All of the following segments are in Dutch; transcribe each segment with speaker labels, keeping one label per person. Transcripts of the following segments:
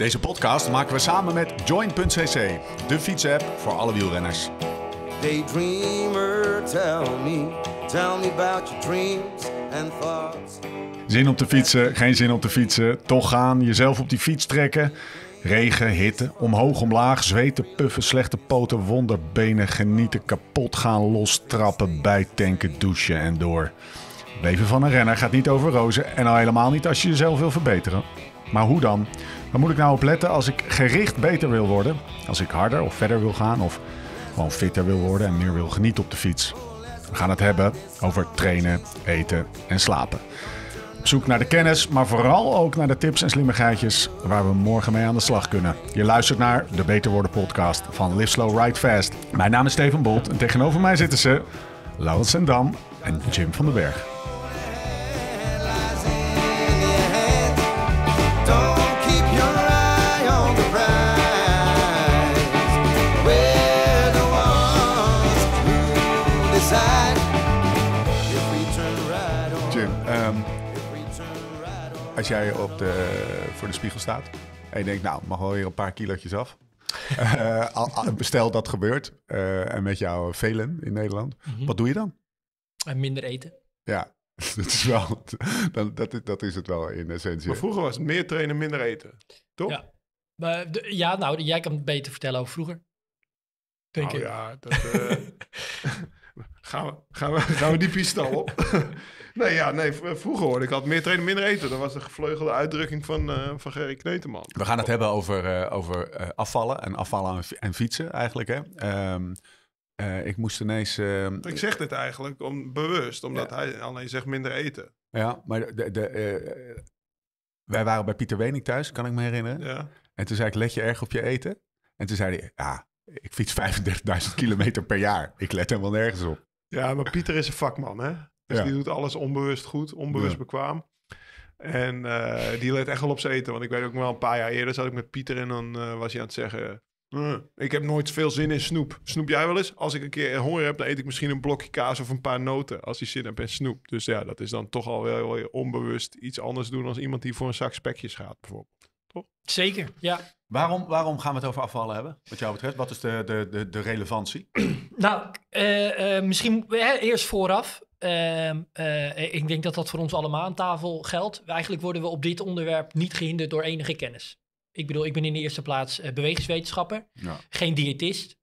Speaker 1: Deze podcast maken we samen met Join.cc, de fietsapp voor alle wielrenners. Daydreamer, tell me, tell me about your dreams and thoughts. Zin om te fietsen, geen zin om te fietsen, toch gaan, jezelf op die fiets trekken. Regen, hitte, omhoog, omlaag, zweten, puffen, slechte poten, wonderbenen, genieten, kapot gaan, lostrappen, bijtanken, douchen en door. Leven van een renner gaat niet over rozen en al helemaal niet als je jezelf wil verbeteren. Maar hoe dan? Waar moet ik nou op letten als ik gericht beter wil worden? Als ik harder of verder wil gaan of gewoon fitter wil worden en meer wil genieten op de fiets? We gaan het hebben over trainen, eten en slapen. Op zoek naar de kennis, maar vooral ook naar de tips en slimmigheidjes waar we morgen mee aan de slag kunnen. Je luistert naar de Beter Worden podcast van Live Slow Ride Fast. Mijn naam is Steven Bolt en tegenover mij zitten ze Laurens Dam en Jim van den Berg. als jij op de, voor de spiegel staat en je denkt, nou, mag wel weer een paar kilootjes af. Eh, stel dat gebeurt eh, en met jouw velen in Nederland, mhm. wat doe je dan?
Speaker 2: En minder eten.
Speaker 1: Ja, dat is, wel, dan, dat, dat is het wel in essentie. Maar
Speaker 3: vroeger was het meer trainen, minder eten, toch?
Speaker 2: Ja, maar ja nou, jij kan het beter vertellen over vroeger. Denk oh, ik. ja, dat, eh, gaan, we,
Speaker 1: gaan, we, gaan we die pistool op?
Speaker 2: Nee, ja,
Speaker 3: nee, vroeger hoorde ik had meer trainen, minder eten. Dat was de gevleugelde uitdrukking van, uh, van Gerry Kneteman. We gaan
Speaker 1: het hebben over, eh, over eh, afvallen en afvallen en, fietsen eigenlijk. Hè? Ehm, ik moest ineens... Ehm, ik
Speaker 3: zeg dit eigenlijk om, bewust, omdat hij alleen zegt minder eten.
Speaker 1: Ja, maar de, de, wij waren bij Pieter Wening thuis, kan ik me herinneren. Ja. En toen zei ik, let je erg op je eten? En toen zei hij, ja, ik fiets 35.000 kilometer per jaar. Ik let helemaal nergens op.
Speaker 3: Ja, maar Pieter is een vakman, hè? Dus die doet alles onbewust goed, onbewust bekwaam. En eh, die let echt wel op zijn eten. Want ik weet ook wel, een paar jaar eerder zat ik met Pieter en dan eh, was hij aan het zeggen... Eh, ik heb nooit veel zin in snoep. Snoep jij wel eens? Als ik een keer honger heb, dan eet ik misschien een blokje kaas of een paar noten. Als die zin heb in snoep. Dus ja, dat is dan toch
Speaker 1: al wel onbewust iets anders doen... als iemand die voor een zak spekjes gaat, bijvoorbeeld.
Speaker 2: Toch? Zeker, ja.
Speaker 1: Waarom, waarom gaan we het over afvallen hebben, wat jou betreft? Wat is de, de, de, de relevantie?
Speaker 2: nou, misschien eerst vooraf. Ehm, eh, ik denk dat dat voor ons allemaal aan tafel geldt. Eigenlijk worden we op dit onderwerp niet gehinderd door enige kennis. Ik bedoel, ik ben in de eerste plaats eh, bewegingswetenschapper, geen diëtist.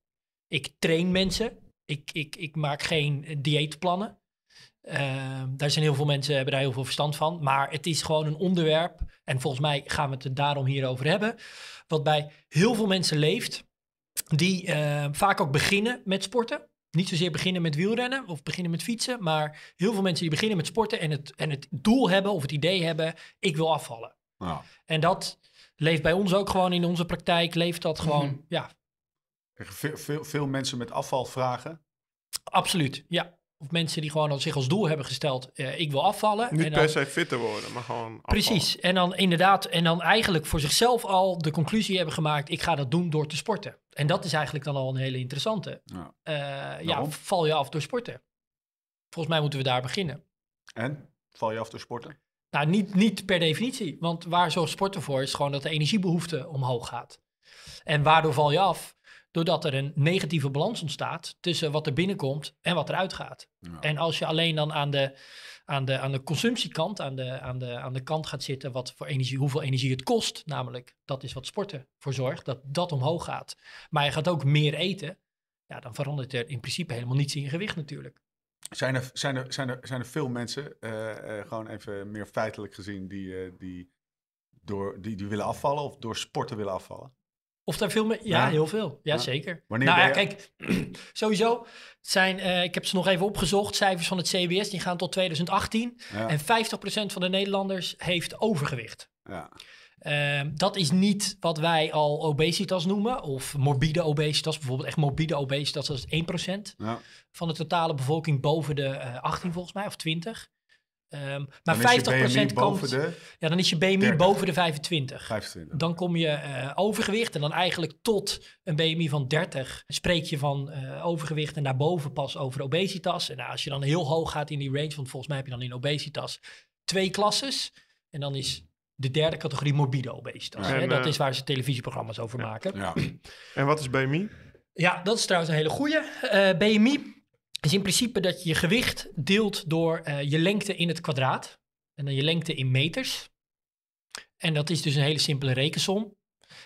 Speaker 2: Ik train mensen. Ik, ik, ik maak geen eh, dieetplannen. Ehm, daar zijn heel veel mensen hebben daar heel veel verstand van. Maar het is gewoon een onderwerp. En volgens mij gaan we het daarom hierover hebben. Wat bij heel veel mensen leeft. Die ehm, vaak ook beginnen met sporten niet zozeer beginnen met wielrennen of beginnen met fietsen, maar heel veel mensen die beginnen met sporten en het, en het doel hebben of het idee hebben, ik wil afvallen. Ja. En dat leeft bij ons ook gewoon in onze praktijk, leeft dat gewoon, mhm. ja.
Speaker 1: Veel, veel, veel, mensen met afval
Speaker 2: vragen? Absoluut, ja. Of mensen die gewoon al zich als doel hebben gesteld, eh, ik wil afvallen. Niet en per se
Speaker 3: fitter worden, maar gewoon Precies,
Speaker 2: en dan inderdaad, en dan eigenlijk voor zichzelf al de conclusie hebben gemaakt, ik ga dat doen door te sporten. En dat is eigenlijk dan al een hele interessante. Ja, eh, ja val je af door sporten? Volgens mij moeten we daar beginnen. En? Val je af door sporten? Nou, niet, niet per definitie. Want waar zorgt sporten voor is gewoon dat de energiebehoefte omhoog gaat. En waardoor val je af? doordat er een negatieve balans ontstaat tussen wat er binnenkomt en wat eruit gaat. En als je alleen dan aan de, aan de, aan de consumptiekant, aan de, aan, de, aan de kant gaat zitten wat voor energie, hoeveel energie het kost, namelijk dat is wat sporten voor zorgt, dat dat omhoog gaat. Maar je gaat ook meer eten, ja, dan verandert er in principe helemaal niets in je gewicht natuurlijk.
Speaker 1: Zijn er, zijn er, zijn er, zijn er veel mensen, eh, eh, gewoon even meer feitelijk gezien, die, eh, die, door, die, die willen afvallen of door sporten willen afvallen?
Speaker 2: Of daar veel meer? Ja, heel veel. Ja, zeker. Wanneer nou ja, kijk, sowieso zijn, eh, ik heb ze nog even opgezocht, cijfers van het CBS, die gaan tot 2018. En 50% van de Nederlanders heeft overgewicht. Um, dat is niet wat wij al obesitas noemen, of morbide obesitas. Bijvoorbeeld echt morbide obesitas, dat is 1% van de totale bevolking boven de 18 eh, volgens mij, of 20. Ehm, maar 50% komt. De... Ja, dan is je BMI boven de 25. 25. Dan kom je eh, overgewicht en dan eigenlijk tot een BMI van 30 spreek je van eh, overgewicht en daarboven pas over obesitas. En eh, als je dan heel hoog gaat in die range, want volgens mij heb je dan in obesitas twee klasses. En dan is de derde categorie morbide obesitas. En, dat is waar ze televisieprogramma's over maken. Ja. en wat is BMI? Ja, dat is trouwens een hele goede. BMI is in principe dat je je gewicht deelt door eh, je lengte in het kwadraat. En dan je lengte in meters. En dat is dus een hele simpele rekensom.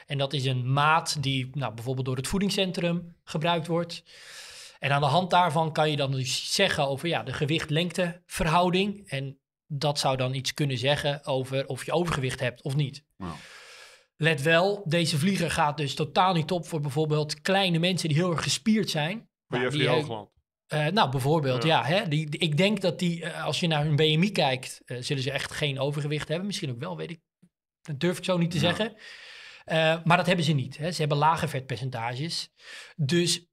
Speaker 2: En dat is een maat die nou, bijvoorbeeld door het voedingscentrum gebruikt wordt. En aan de hand daarvan kan je dan dus zeggen over ja, de gewicht-lengte verhouding. En dat zou dan iets kunnen zeggen over of je overgewicht hebt of niet. Let wel, deze vlieger gaat dus totaal niet op voor bijvoorbeeld kleine mensen die heel erg gespierd zijn. Maar nou, Hoogland. Eh, eh, nou, bijvoorbeeld, ja. hè, die, ik denk dat die, eh, als je naar hun BMI kijkt, eh, zullen ze echt geen overgewicht hebben. Misschien ook wel, weet ik. Dat durf ik zo niet te zeggen. maar dat hebben ze niet. Hè. Ze hebben lage vetpercentages. Dus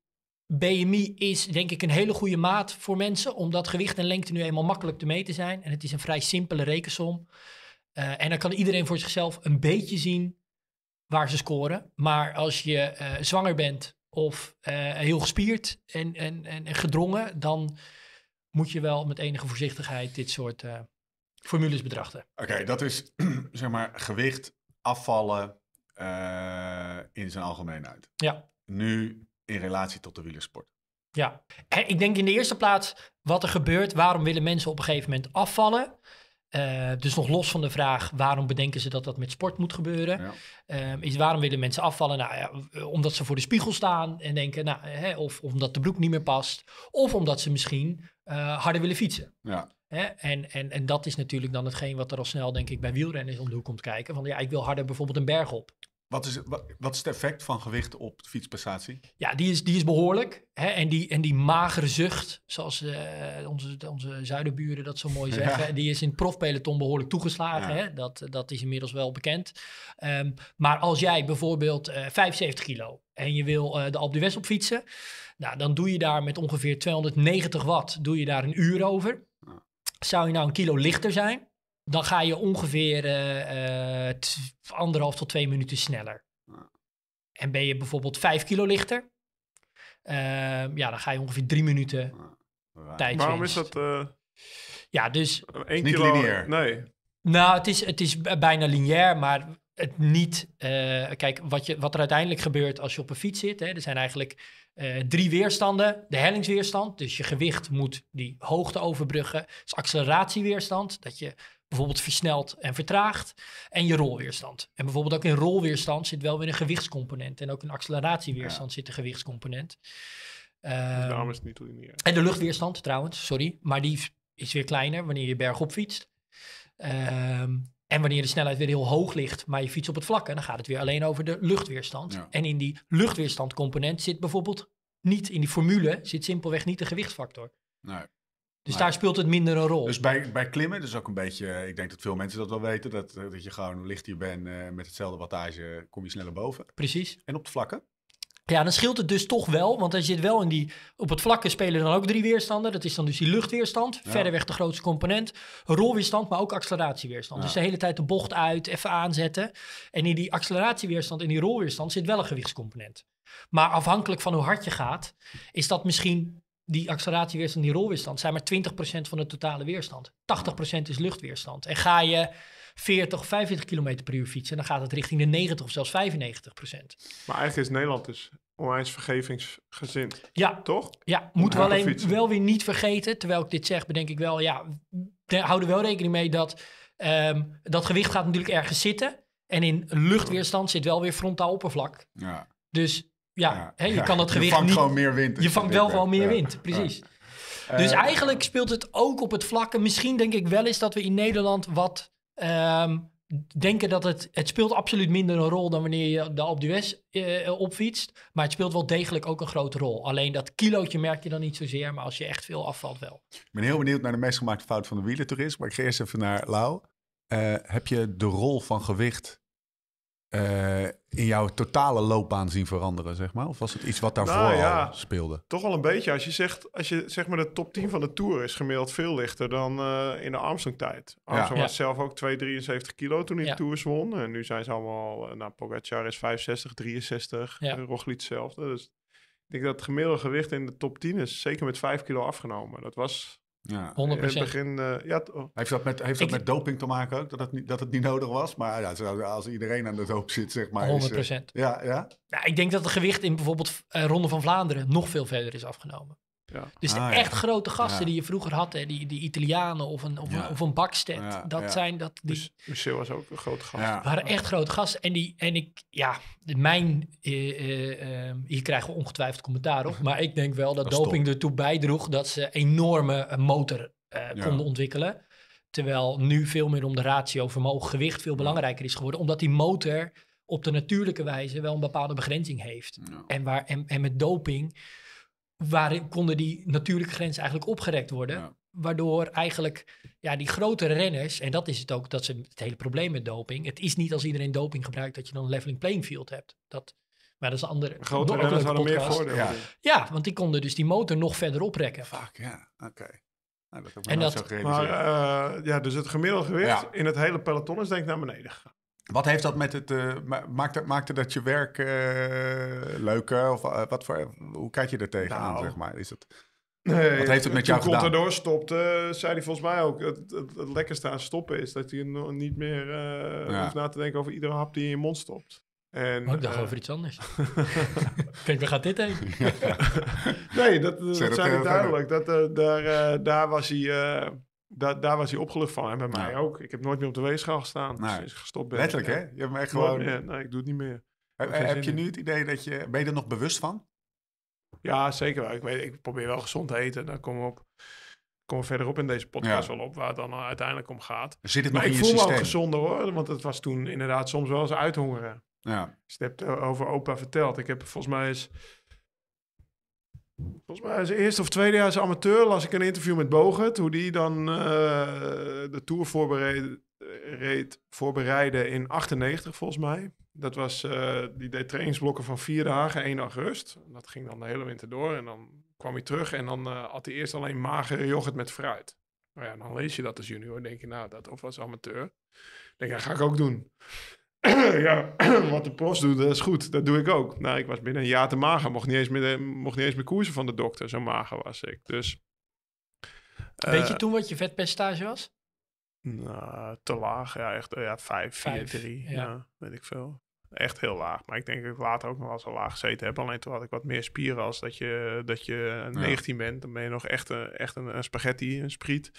Speaker 2: BMI is denk ik een hele goede maat voor mensen, omdat gewicht en lengte nu eenmaal makkelijk te meten zijn. En het is een vrij simpele rekensom. en dan kan iedereen voor zichzelf een beetje zien waar ze scoren. Maar als je zwanger bent of eh, heel gespierd en, en, en, gedrongen, dan moet je wel met enige voorzichtigheid dit soort eh, formules bedrachten.
Speaker 1: Oké, dat is zeg maar gewicht, afvallen eh, in zijn algemeenheid. Ja. Nu in relatie tot de wielersport.
Speaker 2: Ja, ik denk in de eerste plaats wat er gebeurt, waarom willen mensen op een gegeven moment afvallen? Eh, dus nog los van de vraag waarom bedenken ze dat dat met sport moet gebeuren, ja. Ehm, is waarom willen mensen afvallen? Nou, ja, omdat ze voor de spiegel staan en denken, nou, hè, of omdat de broek niet meer past, of omdat ze misschien eh, harder willen fietsen. Ja. Hè? En, en, en dat is natuurlijk dan hetgeen wat er al snel, denk ik, bij wielrennen om de hoek komt kijken. Van ja, ik wil harder bijvoorbeeld een berg op.
Speaker 1: Wat is, wat, is het effect van gewicht op de
Speaker 2: Ja, die is, die is behoorlijk. Hè? En, die, en die magere zucht, zoals eh, onze, onze zuidenburen dat zo mooi zeggen, die is in het profpeloton behoorlijk toegeslagen. Hè? Dat, dat is inmiddels wel bekend. Ehm, maar als jij bijvoorbeeld 75 eh, kilo en je wil eh, de Alpe d'Huez op fietsen, nou, dan doe je daar met ongeveer 290 watt doe je daar een uur over. Zou je nou een kilo lichter zijn, dan ga je ongeveer eh, eh, anderhalf tot twee minuten sneller. En ben je bijvoorbeeld vijf kilo lichter, ehm, ja, dan ga je ongeveer drie minuten tijd Waarom is dat... Eh, ja, dus... niet kilo, lineair. Nee. Nou, het is, het is bijna lineair, maar het niet... kijk, wat, je, wat er uiteindelijk gebeurt als je op een fiets zit... Hè, er zijn eigenlijk drie weerstanden. De hellingsweerstand, dus je gewicht moet die hoogte overbruggen. Dus acceleratieweerstand, dat je bijvoorbeeld versneld en vertraagd. En je rolweerstand. En bijvoorbeeld ook in rolweerstand zit wel weer een gewichtscomponent. En ook in acceleratieweerstand zit een gewichtscomponent. Um, is niet lineair. En de luchtweerstand trouwens, sorry. Maar die is weer kleiner wanneer je bergop fietst. Ehm, en wanneer de snelheid weer heel hoog ligt, maar je fietst op het en dan gaat het weer alleen over de luchtweerstand. En in die luchtweerstandcomponent zit bijvoorbeeld niet, in die formule, zit simpelweg niet de gewichtsfactor.
Speaker 1: Nee. Dus daar speelt het minder een rol. Dus bij, bij klimmen, dus ook een beetje, eh, ik denk dat veel mensen dat wel weten, dat, eh, dat je gewoon licht hier bent eh, met hetzelfde wattage, kom je
Speaker 2: sneller boven. Precies. En op de vlakken? Ja, dan scheelt het dus toch wel, want je zit wel in die, op het vlakke spelen dan ook drie weerstanden. Dat is dan dus die luchtweerstand, ja. verderweg de grootste component, rolweerstand, maar ook acceleratieweerstand. Dus de hele tijd de bocht uit, even aanzetten. En in die acceleratieweerstand en die rolweerstand zit wel een gewichtscomponent. Maar afhankelijk van hoe hard je gaat, is dat misschien die acceleratieweerstand, die rolweerstand, zijn maar 20% van de totale weerstand. 80% is luchtweerstand. En ga je 40 45 km per uur fietsen, dan gaat het richting de 90 of zelfs 95%.
Speaker 3: Maar eigenlijk is Nederland dus onwijs vergevingsgezind. Ja. Toch? Ja, moeten we alleen
Speaker 2: wel weer niet vergeten, terwijl ik dit zeg, bedenk ik wel, ja, hou er wel rekening mee dat ehm, dat gewicht gaat natuurlijk ergens zitten. En in luchtweerstand zit wel weer frontaal oppervlak. Ja. Dus ja, hè, je kan dat gewicht. Je vangt niet, gewoon meer Je vangt wel gewoon meer wind, precies.
Speaker 1: Eh, dus eigenlijk
Speaker 2: speelt het ook op het vlak. misschien denk ik wel eens dat we in Nederland wat ehm, denken dat het. Het speelt absoluut minder een rol dan wanneer je de Alpe d'Huez uh, opfietst. Maar het speelt wel degelijk ook een grote rol. Alleen dat kilootje merk je dan niet zozeer. Maar als je echt veel afvalt, wel.
Speaker 1: Ik ben heel benieuwd naar de meest gemaakte fout van de wielertourist. Maar ik ga eerst even naar Lau. Eh, heb je de rol van gewicht eh, in jouw totale loopbaan zien veranderen, zeg maar? Of was het iets wat nou daarvoor nou, ja, speelde?
Speaker 3: Toch wel een beetje. Als je zegt, als je zeg maar de top 10 van de Tour is gemiddeld veel lichter dan eh, in de Armstrong-tijd. Armstrong ja. was zelf ook 2,73 kilo toen hij de tour won. En nu zijn ze allemaal, eh, nou, Pogacar is 65, 63, ja. Roglic zelf. Dus ik denk dat het gemiddelde gewicht in de top 10
Speaker 1: is zeker met 5 kilo afgenomen. Dat was ja. 100%. het
Speaker 3: begin, eh, ja, oh.
Speaker 1: Heeft dat, met, heeft dat met doping te maken ook? Dat het, niet, dat het niet nodig was? Maar ja, als iedereen aan de doop zit, zeg maar. 100%. Eh, ja, ja?
Speaker 2: Nou, ik denk dat het gewicht in bijvoorbeeld eh, Ronde van Vlaanderen nog veel verder is afgenomen.
Speaker 1: Ja. Dus de ah, echt grote gasten die
Speaker 2: je vroeger had, hè, die, die Italianen of een, of een, of een Bakstedt, dat zijn dat die...
Speaker 3: was ook een grote gast. waren echt grote
Speaker 2: gasten. En, die, en ik, ja, mijn, uh, krijgen we ongetwijfeld commentaar op, maar ik denk wel dat, doping ertoe bijdroeg dat ze enorme eh, motor konden ontwikkelen. Terwijl nu veel meer om de ratio vermogen gewicht veel belangrijker is geworden, omdat die motor op de natuurlijke wijze wel een bepaalde begrenzing heeft. En, waar, en met doping waarin konden die natuurlijke grenzen eigenlijk opgerekt worden. Waardoor eigenlijk ja, die grote renners, en dat is het ook, dat ze het hele probleem met doping. Het is niet als iedereen doping gebruikt dat je dan een leveling playing field hebt. Dat, maar dat is een andere. Grote renners hadden meer voordeel. Ja. ja. want die konden dus die motor nog verder oprekken. Fuck, ja, oké. Okay. Nou, dat heb ik en dat, maar eh, ja, dus het
Speaker 3: gemiddelde gewicht in het hele peloton is denk ik naar beneden gegaan.
Speaker 1: Wat heeft dat met het. Uh, maakt, het dat je werk eh, leuker? Of eh, wat voor, hoe kijk je er tegenaan, nou, zeg maar? Is het, wat heeft het met jou gedaan? Toen Contador
Speaker 3: stopte, zei hij volgens mij ook... Het, het, het lekkerste aan stoppen is dat je niet meer hoeft na te denken... over iedere hap die in je mond stopt. En,
Speaker 2: maar oh, ik dacht over iets anders. Kijk, waar gaat dit heen? nee, dat, dat, dat hij duidelijk.
Speaker 3: Dat, daar, daar was hij daar was hij opgelucht van. En bij mij ook. Ik heb nooit meer op de weegschaal gestaan dus nou, is ik gestopt ben. Letterlijk, hè? Je hebt echt gewoon... nee, ik doe het niet meer. Heb, je nu het idee dat je... Ben je er nog bewust van? Ja, zeker wel. Ik, weet, ik probeer wel gezond te eten. Dan komen we, op, komen verder verderop in deze podcast ja. wel op waar het dan uiteindelijk om gaat. Zit het nog ik in voel je systeem? me gezonder hoor. Want het was toen inderdaad soms wel eens uithongeren. Ja. Dus hebt eh, over opa verteld. Ik heb volgens mij eens Volgens mij het eerste of tweede jaar als amateur las ik een interview met Bogert. Hoe die dan eh, de Tour voorbereid, voorbereidde in 98 volgens mij. Dat was, eh, die deed trainingsblokken van vier dagen, 1 augustus. Dat ging dan de hele winter door en dan kwam hij terug en dan uh, had hij eerst alleen magere yoghurt met fruit. Nou ja, dan lees je dat als junior. denk je, nou, dat of als amateur. Denk, ja, ga ik ook doen. ja, wat de post doet, dat is goed. Dat doe ik ook. Nou, ik was binnen een jaar te mager. Mocht niet eens meer, mocht niet eens meer koersen van de dokter. Zo mager was ik. Dus, Weet je eh,
Speaker 2: toen wat je vetpercentage was?
Speaker 3: Nou, te laag. Ja, echt ja, 5, 4, 3. Ja. weet ik veel. Echt heel laag. Maar ik denk dat ik later ook nog wel zo laag gezeten heb. Alleen toen had ik wat meer spieren als dat je, dat je 19 bent. Dan ben je nog echt, een, echt een spaghetti, een spriet.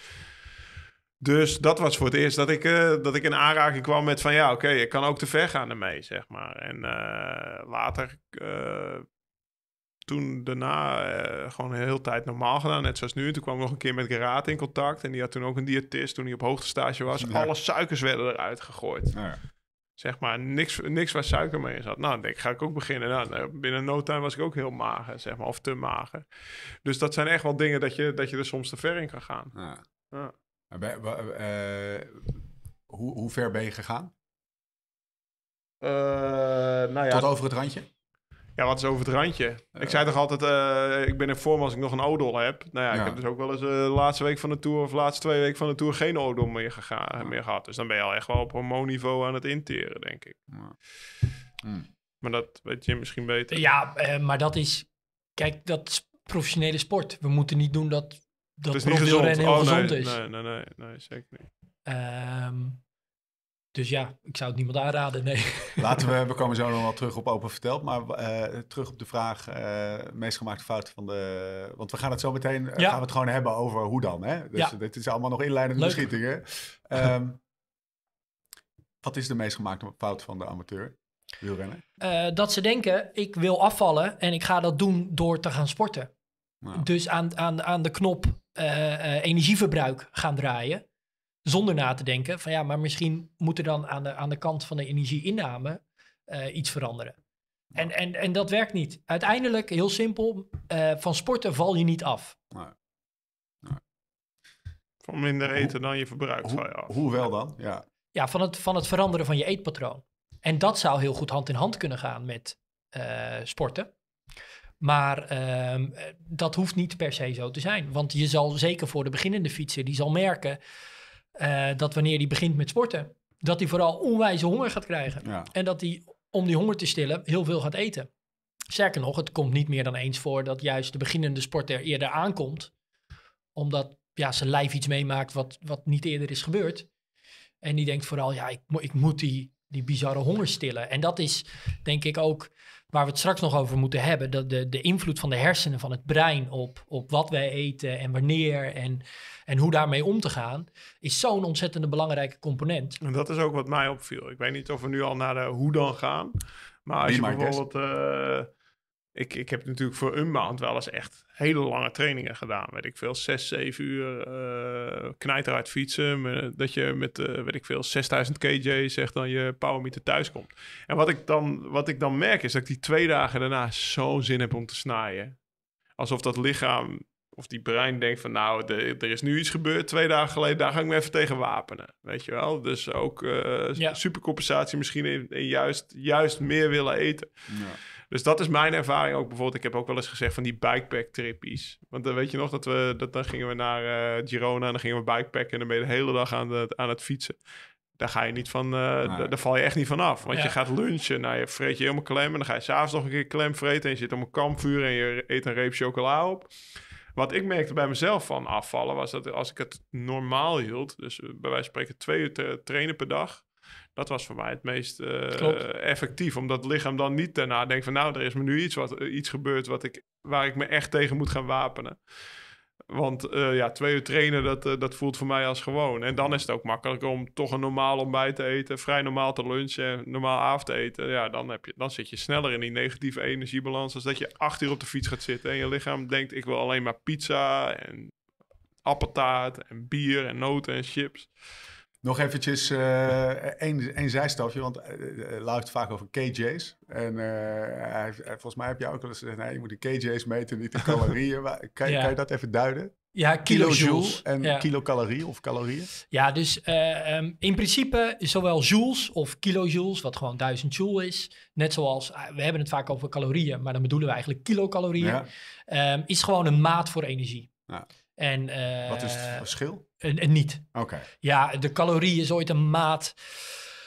Speaker 3: Dus dat was voor het eerst dat ik, eh, dat ik in aanraking kwam met van ja, oké, okay, ik kan ook te ver gaan ermee, zeg maar. En eh, later, eh, toen daarna, gewoon een hele tijd normaal gedaan, net zoals nu. toen kwam ik nog een keer met Geraad in contact en die had toen ook een diëtist toen hij op hoogtestage was. Alle suikers werden eruit gegooid. Ja. Zeg maar, niks, niks waar suiker mee in zat. Nou, denk ik, ga ik ook beginnen. Nou, nou, binnen no time was ik ook heel mager, zeg maar, of te mager. Dus dat zijn echt wel dingen dat je, dat je er soms te ver in kan gaan.
Speaker 1: Ja. ja. Eh, hoe, hoe, ver ben je gegaan?
Speaker 3: Uh, nou ja. Tot over het randje? Ja, wat is over het randje? ik eh. zei toch altijd, ik ben in vorm als ik nog een odol heb. Nou ja, ik heb dus ook wel eens de laatste week van de Tour... of de laatste twee weken van de Tour geen odol meer, gegaan, meer gehad. Dus dan ben je al echt wel op hormoonniveau aan het interen, denk ik. Hmm. Maar dat weet je misschien beter. Ja,
Speaker 2: maar dat is... Kijk, dat is professionele sport. We moeten niet doen dat dat het niet gezond. heel oh, gezond is. Nee, nee, nee, nee, zeker niet. Ehm, dus ja, ik zou het niemand aanraden, nee. Laten we, we komen zo nog wel
Speaker 1: terug op Open Verteld, maar eh, terug op de vraag, uh, meest gemaakte fout van de... Want we gaan het zo meteen, eh, ja. gaan we het gewoon hebben over hoe dan, hè? Dus ja. dit is allemaal nog inleidende beschietingen. Um, wat is de meest gemaakte fout van de amateur?
Speaker 2: dat ze denken, ik wil afvallen en ik ga dat doen door te gaan sporten. Nou. Dus aan, aan, aan de knop eh, eh, energieverbruik gaan draaien. Zonder na te denken van ja, maar misschien moet er dan aan de, aan de kant van de energieinname eh, iets veranderen. En, en, en dat werkt niet. Uiteindelijk, heel simpel, van sporten val je niet af.
Speaker 3: Van minder eten dan je verbruikt. Hoe,
Speaker 1: je af dan? Ja,
Speaker 2: ja van, het, van het veranderen van je eetpatroon. En dat zou heel goed hand in hand kunnen gaan met sporten. Maar ehm, dat hoeft niet per se zo te zijn. Want je zal zeker voor de beginnende fietser, die zal merken eh, dat wanneer die begint met sporten, dat hij vooral onwijze honger gaat krijgen. En dat hij, om die honger te stillen, heel veel gaat eten. Sterker nog, het komt niet meer dan eens voor dat juist de beginnende sporter eerder aankomt. Omdat ja, zijn lijf iets meemaakt wat, wat niet eerder is gebeurd. En die denkt vooral, ja, ik, ik moet die die bizarre hongerstillen. En dat is denk ik ook waar we het straks nog over moeten hebben. Dat de, de invloed van de hersenen, van het brein op, op wat wij eten en wanneer en, en hoe daarmee om te gaan, is zo'n ontzettende belangrijke component. En
Speaker 3: dat is ook wat mij opviel. Ik weet niet of we nu al naar de hoe dan gaan. Maar als je bijvoorbeeld. Eh, ik, ik heb natuurlijk voor een maand wel eens echt hele lange trainingen gedaan. Weet ik veel, zes, zeven uur uh, fietsen. dat je met, eh, weet ik veel, 6000 kj zegt dan je powermeter thuis komt. En wat ik, dan, wat ik dan merk is dat ik die twee dagen daarna zo'n zin heb om te snijden. Alsof dat lichaam of die brein denkt van nou, er is nu iets gebeurd twee dagen geleden, daar ga ik me even tegen wapenen. Weet je wel? Dus ook uh, supercompensatie misschien juist, juist meer willen eten. Ja. Dus dat is mijn ervaring ook bijvoorbeeld. Ik heb ook wel eens gezegd van die bikepack trippies. Want dan weet je nog dat we, dat dan gingen we naar uh, Girona en dan gingen we bikepacken en dan ben je de hele dag aan, de, aan het fietsen. Daar ga je niet van, eh, daar val je echt niet van af. Want je gaat lunchen, nou je vreet je helemaal klem en dan ga je s'avonds nog een keer klem vreten en je zit om een kampvuur en je eet een reep chocola op. Wat ik merkte bij mezelf van afvallen was dat als ik het normaal hield, dus eh, bij wijze van spreken twee uur trainen per dag, dat was voor mij het meest eh, effectief. Omdat het lichaam dan niet daarna denkt van... nou, er is me nu iets, wat, eh, iets gebeurd wat ik, waar ik me echt tegen moet gaan wapenen. Want eh, ja, twee uur trainen, dat, dat voelt voor mij als gewoon. En dan is het ook makkelijk om toch een normaal ontbijt te eten... vrij normaal te lunchen, normaal avondeten. Ja, dan, heb je, dan zit je sneller in die negatieve energiebalans... als dat je acht uur op de fiets gaat zitten... en je lichaam denkt, ik wil alleen maar pizza en appeltaart en bier en noten en chips...
Speaker 1: Nog eventjes eh, één, één zijstapje, want uh, eh, eh, luistert vaak over KJ's. En volgens mij heb je ook al eens gezegd, nee, je moet de KJ's meten, niet de calorieën. kan, je dat even duiden? Ja, kilojoules. En ja. kilocalorie of calorieën?
Speaker 2: Ja, dus uh, um, in principe zowel joules of kilojoules, wat gewoon 1000 joule is. Net zoals, we hebben het vaak over calorieën, maar dan bedoelen we eigenlijk kilocalorieën. Ehm, is gewoon een maat voor energie. Ja. En, Wat is het eh, verschil? En, en niet. Oké. Ja, de calorie is ooit een maat.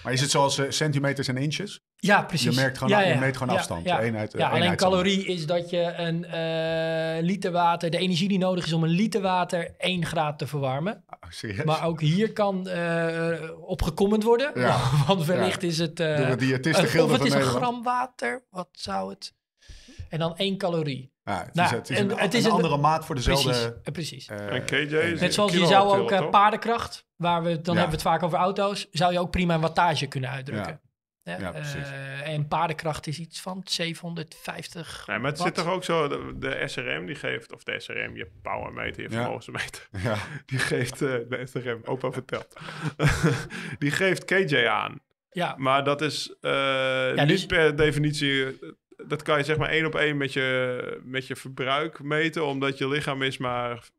Speaker 1: Maar is het zoals eh, centimeters en inches? Ja, precies. Je, merkt gewoon, je meet gewoon afstand. Ja, eenheid, ja eh, alleen calorie
Speaker 2: is dat je een liter water, de energie die nodig is om een liter water 1 graad te verwarmen.
Speaker 1: Ah, maar
Speaker 2: ook hier kan uh, opgekommend worden. Want wellicht is het. Uh, de diëtisten of het is een gram water. Wat zou het en dan één calorie. Ja, het, is, nou, een, andere maat voor dezelfde... Precies. Eh, eh, en KJ is eh, Net zoals je zou ook paardenkracht, waar we, dan hebben we het vaak over auto's, zou je ook prima een wattage kunnen uitdrukken. Ja, ja en paardenkracht is iets van 750. Ja, maar het zit toch
Speaker 3: ook zo: de, SRM die geeft, of de SRM, je powermeter, je ja. vermogensmeter, ja. die geeft, de SRM, opa vertelt, die geeft KJ aan. Ja. Maar dat is niet dus- per definitie dat kan je zeg maar één op één met je, met je verbruik meten, omdat je lichaam is maar 25%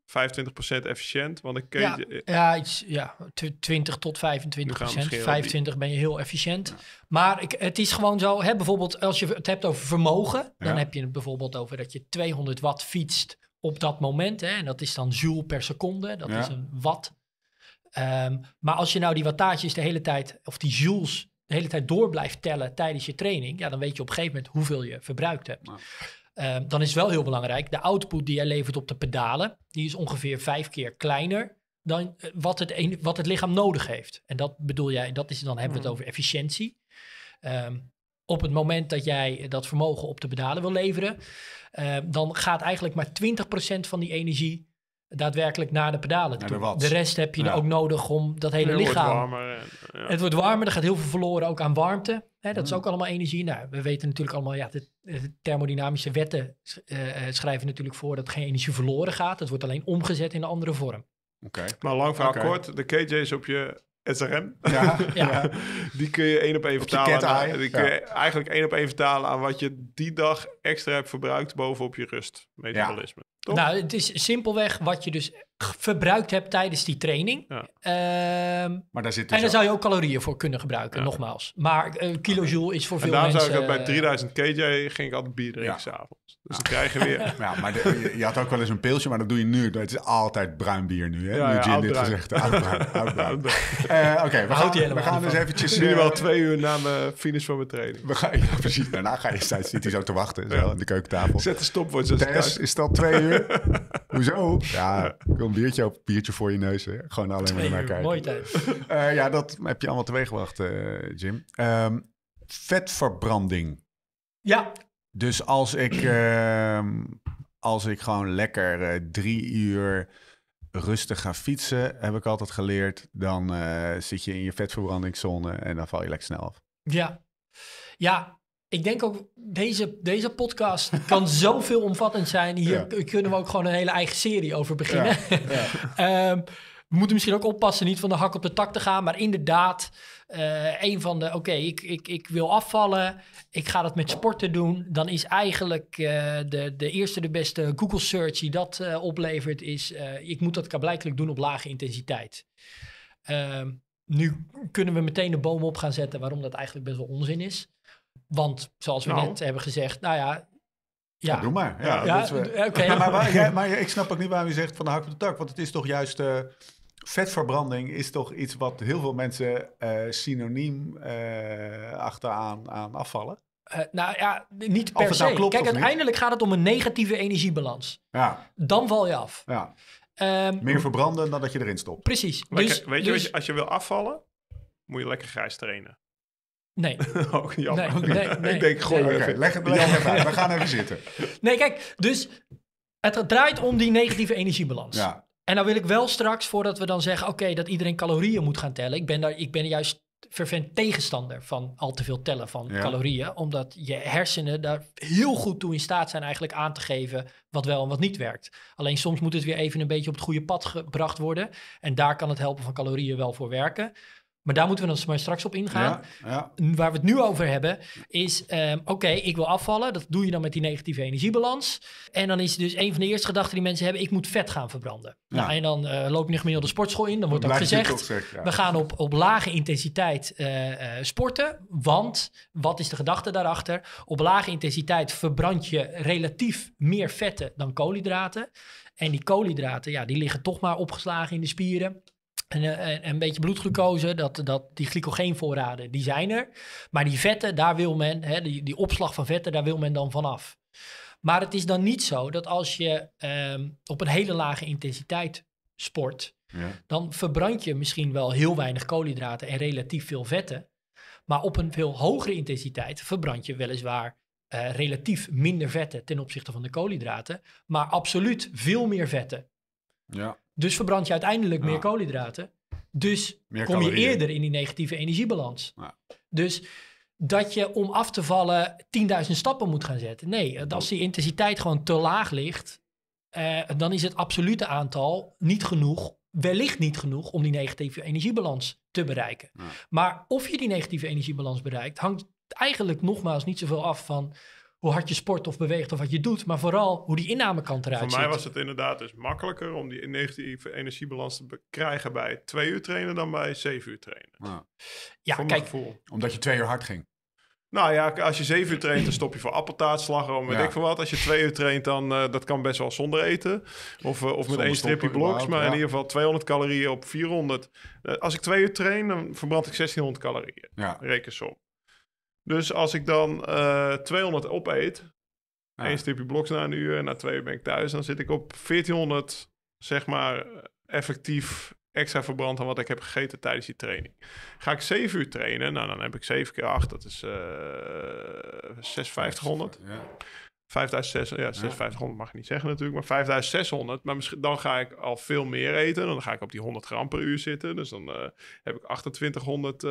Speaker 3: efficiënt. Want ik ja, ja,
Speaker 2: ja, 20 tot 25 25 ben je heel efficiënt. Maar ik, het is gewoon zo, hè, bijvoorbeeld als je het hebt over vermogen, dan heb je het bijvoorbeeld over dat je 200 watt fietst op dat moment. Hè, en dat is dan joule per seconde, dat is een watt. Ehm, maar als je nou die wattages de hele tijd, of die joules de hele tijd door blijft tellen tijdens je training, ja, dan weet je op een gegeven moment hoeveel je verbruikt hebt. Ehm, dan is het wel heel belangrijk, de output die jij levert op de pedalen, die is ongeveer vijf keer kleiner dan eh, wat het, een, wat het lichaam nodig heeft. En dat bedoel jij, dat is, dan hebben we het mm. over efficiëntie. Ehm, op het moment dat jij dat vermogen op de pedalen wil leveren, ehm, dan gaat eigenlijk maar 20% van die energie daadwerkelijk naar de pedalen toe. De, rest heb je ook nodig om dat hele lichaam... Het wordt warmer, er gaat heel veel verloren ook aan warmte. Hè, dat is mhm. ook allemaal energie. Nou, we weten natuurlijk allemaal, ja, de, thermodynamische wetten eh, eh, schrijven natuurlijk voor dat geen energie verloren gaat. Het wordt alleen omgezet in een andere vorm.
Speaker 3: Maar lang verhaal kort, de KJ's op je SRM. Ja, die kun je één op één vertalen. die kun je eigenlijk één op één vertalen aan wat je die dag extra hebt verbruikt bovenop je rustmetabolisme.
Speaker 2: Nou, het is simpelweg wat je dus verbruikt hebt tijdens die training. Ehm, maar daar zit en dus daar zou je ook calorieën voor kunnen gebruiken, nogmaals. Maar een eh, kilojoule is voor veel mensen... En daarom zou ik bij 3000
Speaker 3: eh, kj ging ik altijd bier drinken ja. s'avonds. Dus dan krijg je weer... Ja, maar je,
Speaker 1: had ook wel eens een pilsje, maar dat doe je nu. Het is altijd bruin bier nu, hè? nu Jim dit gezegd. Eh, oké, we gaan, we gaan dus eventjes... Nu wel twee uur na mijn finish van mijn training. We gaan, precies. Daarna ga je staan, zit hij zo te wachten zo, aan de keukentafel. Zet de stopwoord. Tess, is dat twee uur? Hoezo? Ja, een biertje op biertje voor je neus. Hè? Gewoon alleen maar kijken. Mooi tijd. Eh, ja, dat heb je allemaal teweeg uh, eh, Jim. Um, vetverbranding. Ja. Dus als ik, ehm, als ik gewoon lekker eh, drie uur rustig ga fietsen, heb ik altijd geleerd, dan zit je in je vetverbrandingszone en dan val je lekker snel af.
Speaker 2: Ja. Ja, ik denk ook, deze, deze podcast kan zoveel omvattend zijn. Hier kunnen we ook gewoon een hele eigen serie over beginnen. Ja. Ehm, we moeten misschien ook oppassen niet van de hak op de tak te gaan. Maar inderdaad, uh, een van de... Oké, ik, ik, ik wil afvallen. Ik ga dat met sporten doen. Dan is eigenlijk eh, de, de eerste, de beste Google search die dat eh, oplevert... is ik moet dat kablijkelijk doen op lage intensiteit. Ehm, nu kunnen we meteen de boom op gaan zetten waarom dat eigenlijk best wel onzin is. Want zoals we nou. net hebben gezegd, nou ja, ja. doe maar. Ja, ja, maar, maar,
Speaker 1: ik snap ook niet waarom je zegt van de hak op de tak. Want het is toch juist... Eh, vetverbranding is toch iets wat heel veel mensen eh, synoniem eh, achteraan aan afvallen?
Speaker 2: nou ja, niet per nou se. klopt, Kijk, uiteindelijk gaat het om een negatieve energiebalans. Ja. Dan val je af.
Speaker 1: Ja. Ehm, Meer verbranden dan dat je erin stopt. Precies. dus, weet je, dus- als je wil afvallen,
Speaker 3: moet je lekker grijs trainen.
Speaker 2: Nee. ook oh, jammer. Nee, nee, ik denk, gooi even. Leg het even uit. We gaan even zitten. Nee, kijk, dus het draait om die negatieve energiebalans. Ja. En dan wil ik wel straks, voordat we dan zeggen, oké, dat iedereen calorieën moet gaan tellen. Ik ben, daar, ik ben juist vervent tegenstander van al te veel tellen van calorieën. Omdat je hersenen daar heel goed toe in staat zijn eigenlijk aan te geven wat wel en wat niet werkt. Alleen soms moet het weer even een beetje op het goede pad gebracht worden. En daar kan het helpen van calorieën wel voor werken. Maar daar moeten we dan maar straks op ingaan. Ja, ja. Waar we het nu over hebben is, ehm, oké, ik wil afvallen. Dat doe je dan met die negatieve energiebalans. En dan is dus een van de eerste gedachten die mensen hebben, ik moet vet gaan verbranden. Ja. Nou, en dan uh, loop je een de sportschool in. Dan wordt ook gezegd, we gaan op, op lage intensiteit eh, eh, sporten. Want, wat is de gedachte daarachter? Op lage intensiteit verbrand je relatief meer vetten dan koolhydraten. En die koolhydraten, ja, die liggen toch maar opgeslagen in de spieren. Eh, en, een beetje bloedglucose, dat, dat, die glycogeenvoorraden, die zijn er. Maar die vetten, daar wil men, hè, die, die opslag van vetten, daar wil men dan vanaf. Maar het is dan niet zo dat als je ehm, op een hele lage intensiteit sport, ja. dan verbrand je misschien wel heel weinig koolhydraten en relatief veel vetten. Maar op een veel hogere intensiteit verbrand je weliswaar eh, relatief minder vetten ten opzichte van de koolhydraten, maar absoluut veel meer vetten. Ja. Dus verbrand je uiteindelijk meer koolhydraten. Dus kom je eerder in die negatieve energiebalans. Ja. Dus dat je om af te vallen 10.000 stappen moet gaan zetten. Nee, eh, als die intensiteit gewoon te laag ligt, eh, dan is het absolute aantal niet genoeg, wellicht niet genoeg om die negatieve energiebalans te bereiken. Maar of je die negatieve energiebalans bereikt, hangt eigenlijk nogmaals niet zoveel af van hoe hard je sport of beweegt of wat je doet, maar vooral hoe die innamekant eruit ziet. Voor mij was het
Speaker 3: inderdaad dus makkelijker om die negatieve energiebalans te krijgen bij twee uur trainen dan bij zeven uur trainen. Ja, kijk.
Speaker 1: Omdat je twee uur hard ging.
Speaker 3: Nou ja, als je zeven uur traint, dan stop je voor appeltaart, Ik weet ja. ik wat. Als je twee uur traint, dan uh, dat kan best wel zonder eten. Of, eh, of met één stripje bloks, maar in ieder geval 200 calorieën op 400. Eh, als ik twee uur train, dan verbrand ik 1600 calorieën. Ja. Rekensom. Dus als ik dan 200 eh, opeet, één stipje bloks na een uur en na twee uur ben ik thuis, dan zit ik op 1400, zeg maar, effectief extra verbrand aan wat ik heb gegeten tijdens die training. Ga ik 7 uur trainen, nou dan heb ik 7 keer 8, dat is uh, eh, 5600. Ja. 5600, ja, 6500 mag ik niet zeggen natuurlijk, maar 5600. Maar dan ga ik al veel meer eten. Dan ga ik op die 100 gram per uur zitten. Dus dan eh, heb ik 2800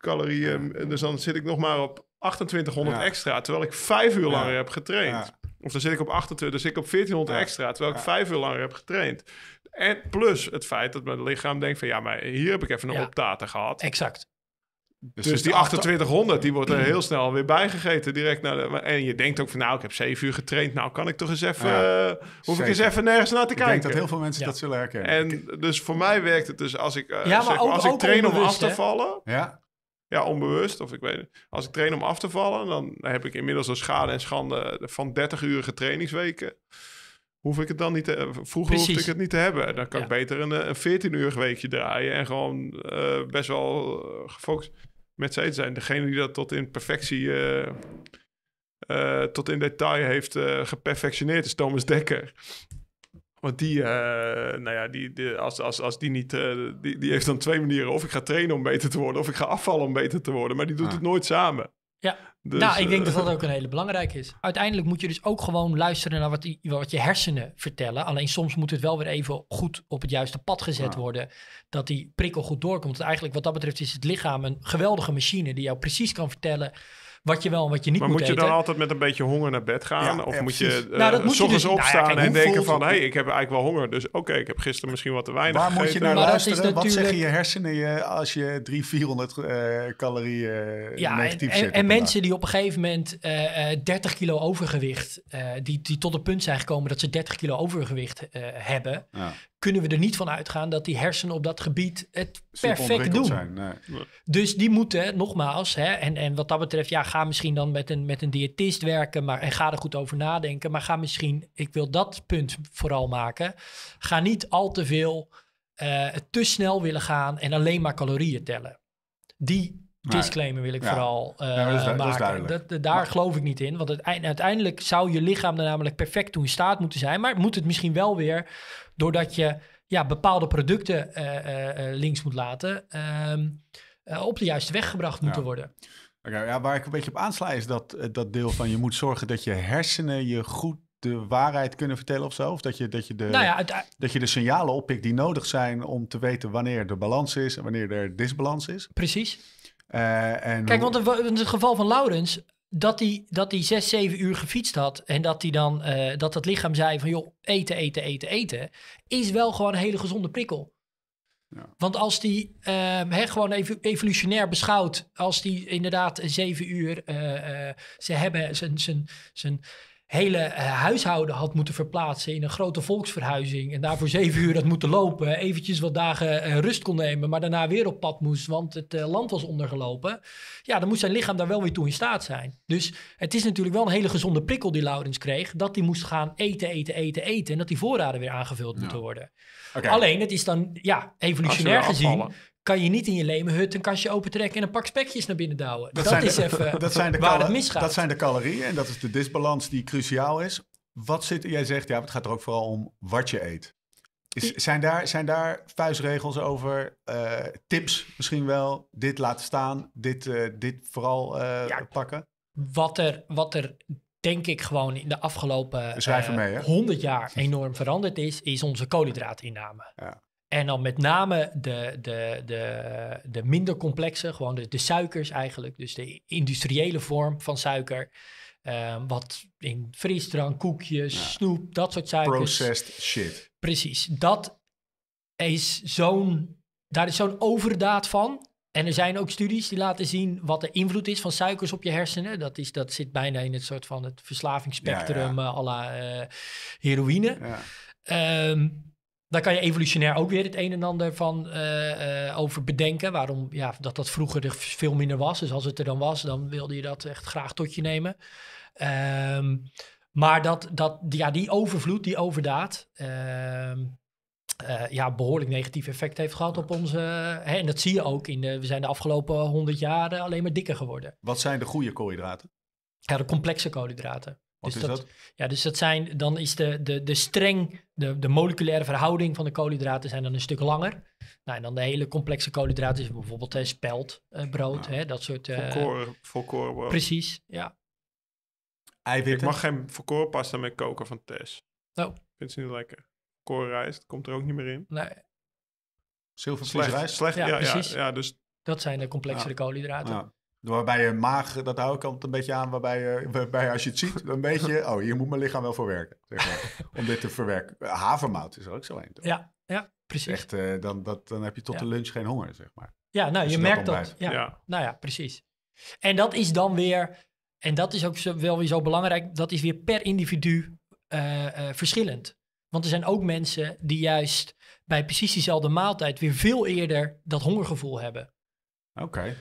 Speaker 3: calorieën. Dus dan zit ik nog maar op 2800 extra, terwijl ik vijf uur langer heb getraind. Of dan zit ik op 28, dus ik op 1400 extra, terwijl ik vijf uur langer heb getraind. En plus het feit dat mijn lichaam denkt van ja, maar hier heb ik even een ja, optaten gehad. Exact. Dus, dus die 2800, die wordt er heel snel weer bijgegeten direct naar de, En je denkt ook van, nou, ik heb zeven uur getraind. Nou, kan ik toch eens even... Ja, eh, hoef ik eens even nergens naar te kijken. Ik denk dat heel veel mensen dat zullen herkennen. En dus voor mij werkt het dus als ik, eh, als ik train om af te vallen... Ja ja, onbewust, of ik weet Als ik train om af te vallen, dan heb ik inmiddels een schade en schande van 30-urige trainingsweken. Hoef ik het dan niet te, eh, vroeger hoef ik het niet te hebben. Dan kan ik beter een, 14-uur eh, weekje draaien en gewoon eh, best wel gefocust met z'n zijn. Degene die dat tot in perfectie, uh, tot in detail heeft geperfectioneerd, is Thomas Dekker. Want die, eh, nou ja, die, als, als, als die niet, eh, die, die heeft dan twee manieren. Of ik ga trainen om beter te worden, of ik ga afvallen om beter te worden. Maar die doet ah. het nooit samen.
Speaker 2: Ja, dus, nou, ik denk eh, dat dat ook een hele belangrijke is. Uiteindelijk moet je dus ook gewoon luisteren naar wat, die, wat je hersenen vertellen. Alleen soms moet het wel weer even goed op het juiste pad gezet worden. Dat die prikkel goed doorkomt. eigenlijk wat dat betreft is het lichaam een geweldige machine die jou precies kan vertellen wat je wel en wat je niet maar moet, eten. Maar moet je dan
Speaker 3: altijd met een beetje honger naar bed gaan? of moet je uh, opstaan en denken van... hé, hey, ik heb eigenlijk wel honger, dus oké, ik heb gisteren misschien wat te weinig Waar
Speaker 1: moet je naar luisteren? Wat zeggen je hersenen je, als je 300, 400 eh, calorieën eh, negatief zit? en, en mensen
Speaker 2: die op een gegeven moment uh, 30 kilo overgewicht... die, die tot het punt zijn gekomen dat ze 30 kilo overgewicht hebben kunnen we er niet van uitgaan dat die hersenen op dat gebied het perfect doen. Zijn, Dus die moeten, nogmaals, hè, en, en wat dat betreft, ja, ga misschien dan met een, met een diëtist werken maar, en ga er goed over nadenken. Maar ga misschien, ik wil dat punt vooral maken, ga niet al te veel eh, te snel willen gaan en alleen maar calorieën tellen. Die disclaimer wil ik vooral eh, maken. Dat daar geloof ik niet in. Want uiteindelijk zou je lichaam er namelijk perfect toe in staat moeten zijn. Maar moet het misschien wel weer doordat je ja, bepaalde producten eh, eh, eh, links moet laten, ehm, op de juiste weg gebracht moeten worden.
Speaker 1: ja, waar ik een beetje op aansla is dat, dat deel van je moet zorgen dat je hersenen je goed de waarheid kunnen vertellen of zo? Of dat je, dat je, de, nou dat je de signalen oppikt die nodig zijn om te weten wanneer de balans is en wanneer er disbalans is? Precies. en Kijk, want in het
Speaker 2: geval van Laurens dat hij, dat zes, zeven uur gefietst had en dat hij dan uh, dat het lichaam zei van joh, eten, eten, eten, eten, is wel gewoon een hele gezonde prikkel. Ja. Want als die uh, gewoon even evolutionair beschouwd, als die inderdaad zeven uur, eh, eh, ze hebben zijn, zijn, zijn hele eh, huishouden had moeten verplaatsen in een grote volksverhuizing. En daarvoor zeven uur had moeten lopen. Eventjes wat dagen eh, rust kon nemen, maar daarna weer op pad moest, want het eh, land was ondergelopen. Ja, dan moest zijn lichaam daar wel weer toe in staat zijn. Dus het is natuurlijk wel een hele gezonde prikkel die Laurens kreeg, dat hij moest gaan eten, eten, eten, eten. En dat die voorraden weer aangevuld moeten worden. Alleen, het is dan, ja, evolutionair gezien, kan je niet in je lemenhut een kastje opentrekken en een pak spekjes naar binnen douwen. Dat, is even dat zijn de waar het misgaat. Dat
Speaker 1: zijn de calorieën en dat is de disbalans die cruciaal is. Wat zit, jij zegt, ja, het gaat er ook vooral om wat je eet. Is, zijn, daar, zijn daar vuistregels over? Eh, tips misschien wel? Dit laten staan, dit, eh, dit vooral eh, pakken?
Speaker 2: Wat er, wat er denk ik gewoon in de afgelopen mee, 100 jaar enorm veranderd is, is onze koolhydraatinname. Ja. En dan met name de, de, de, de minder complexe, gewoon de, de suikers eigenlijk. Dus de industriële vorm van suiker. Ehm, wat in frisdrank, koekjes, snoep, dat soort suikers. Processed shit. Precies. Dat is zo'n... Daar is zo'n overdaad van. En er zijn ook studies die laten zien wat de invloed is van suikers op je hersenen. Dat, is, dat zit bijna in het soort van het verslavingsspectrum ja, eh, à la eh, heroïne. Ja. Ehm, daar kan je evolutionair ook weer het een en ander van eh, eh, over bedenken. Waarom ja, dat dat vroeger veel minder was. Dus als het er dan was, dan wilde je dat echt graag tot je nemen. Ehm, maar dat, dat, ja, die overvloed, die overdaad, ehm, eh, ja, behoorlijk negatief effect heeft gehad op onze. Hè, en dat zie je ook. In de, we zijn de afgelopen honderd jaar alleen maar dikker geworden.
Speaker 1: Wat zijn de goede koolhydraten?
Speaker 2: Ja, de complexe koolhydraten dus dat, Ja, dus dat zijn, dan is de, de, de streng, de, de moleculaire verhouding van de koolhydraten zijn dan een stuk langer. Nou, en dan de hele complexe koolhydraten bijvoorbeeld hè, spelt, eh, brood, hè, dat soort... Eh,
Speaker 3: volkoren, uh, Precies, ja. Ik mag geen volkoren pasta met koken van Tess. Oh. vindt ze niet lekker. Korrijst komt er ook niet meer in.
Speaker 1: Nee. Zilvervliesrijst. Slecht, ja, ja, precies. Ja, dus... Dat zijn de complexere koolhydraten. Waarbij je maag, dat hou ik altijd een beetje aan, waarbij, je, als je het ziet, een beetje, oh, hier moet mijn lichaam wel voor werken. Zeg maar, om dit te verwerken. Havermout is er ook zo een.
Speaker 2: Ja, ja,
Speaker 1: precies. Echt, eh, dan, dat, dan heb je tot de lunch geen honger, zeg maar.
Speaker 2: Ja, nou, dus je, merkt dat. Ja. Nou ja, precies. En dat is dan weer, en dat is ook wel weer zo belangrijk, dat is weer per individu eh, eh, verschillend. Want er zijn ook mensen die juist bij precies diezelfde maaltijd weer veel eerder dat hongergevoel hebben.
Speaker 1: Oké.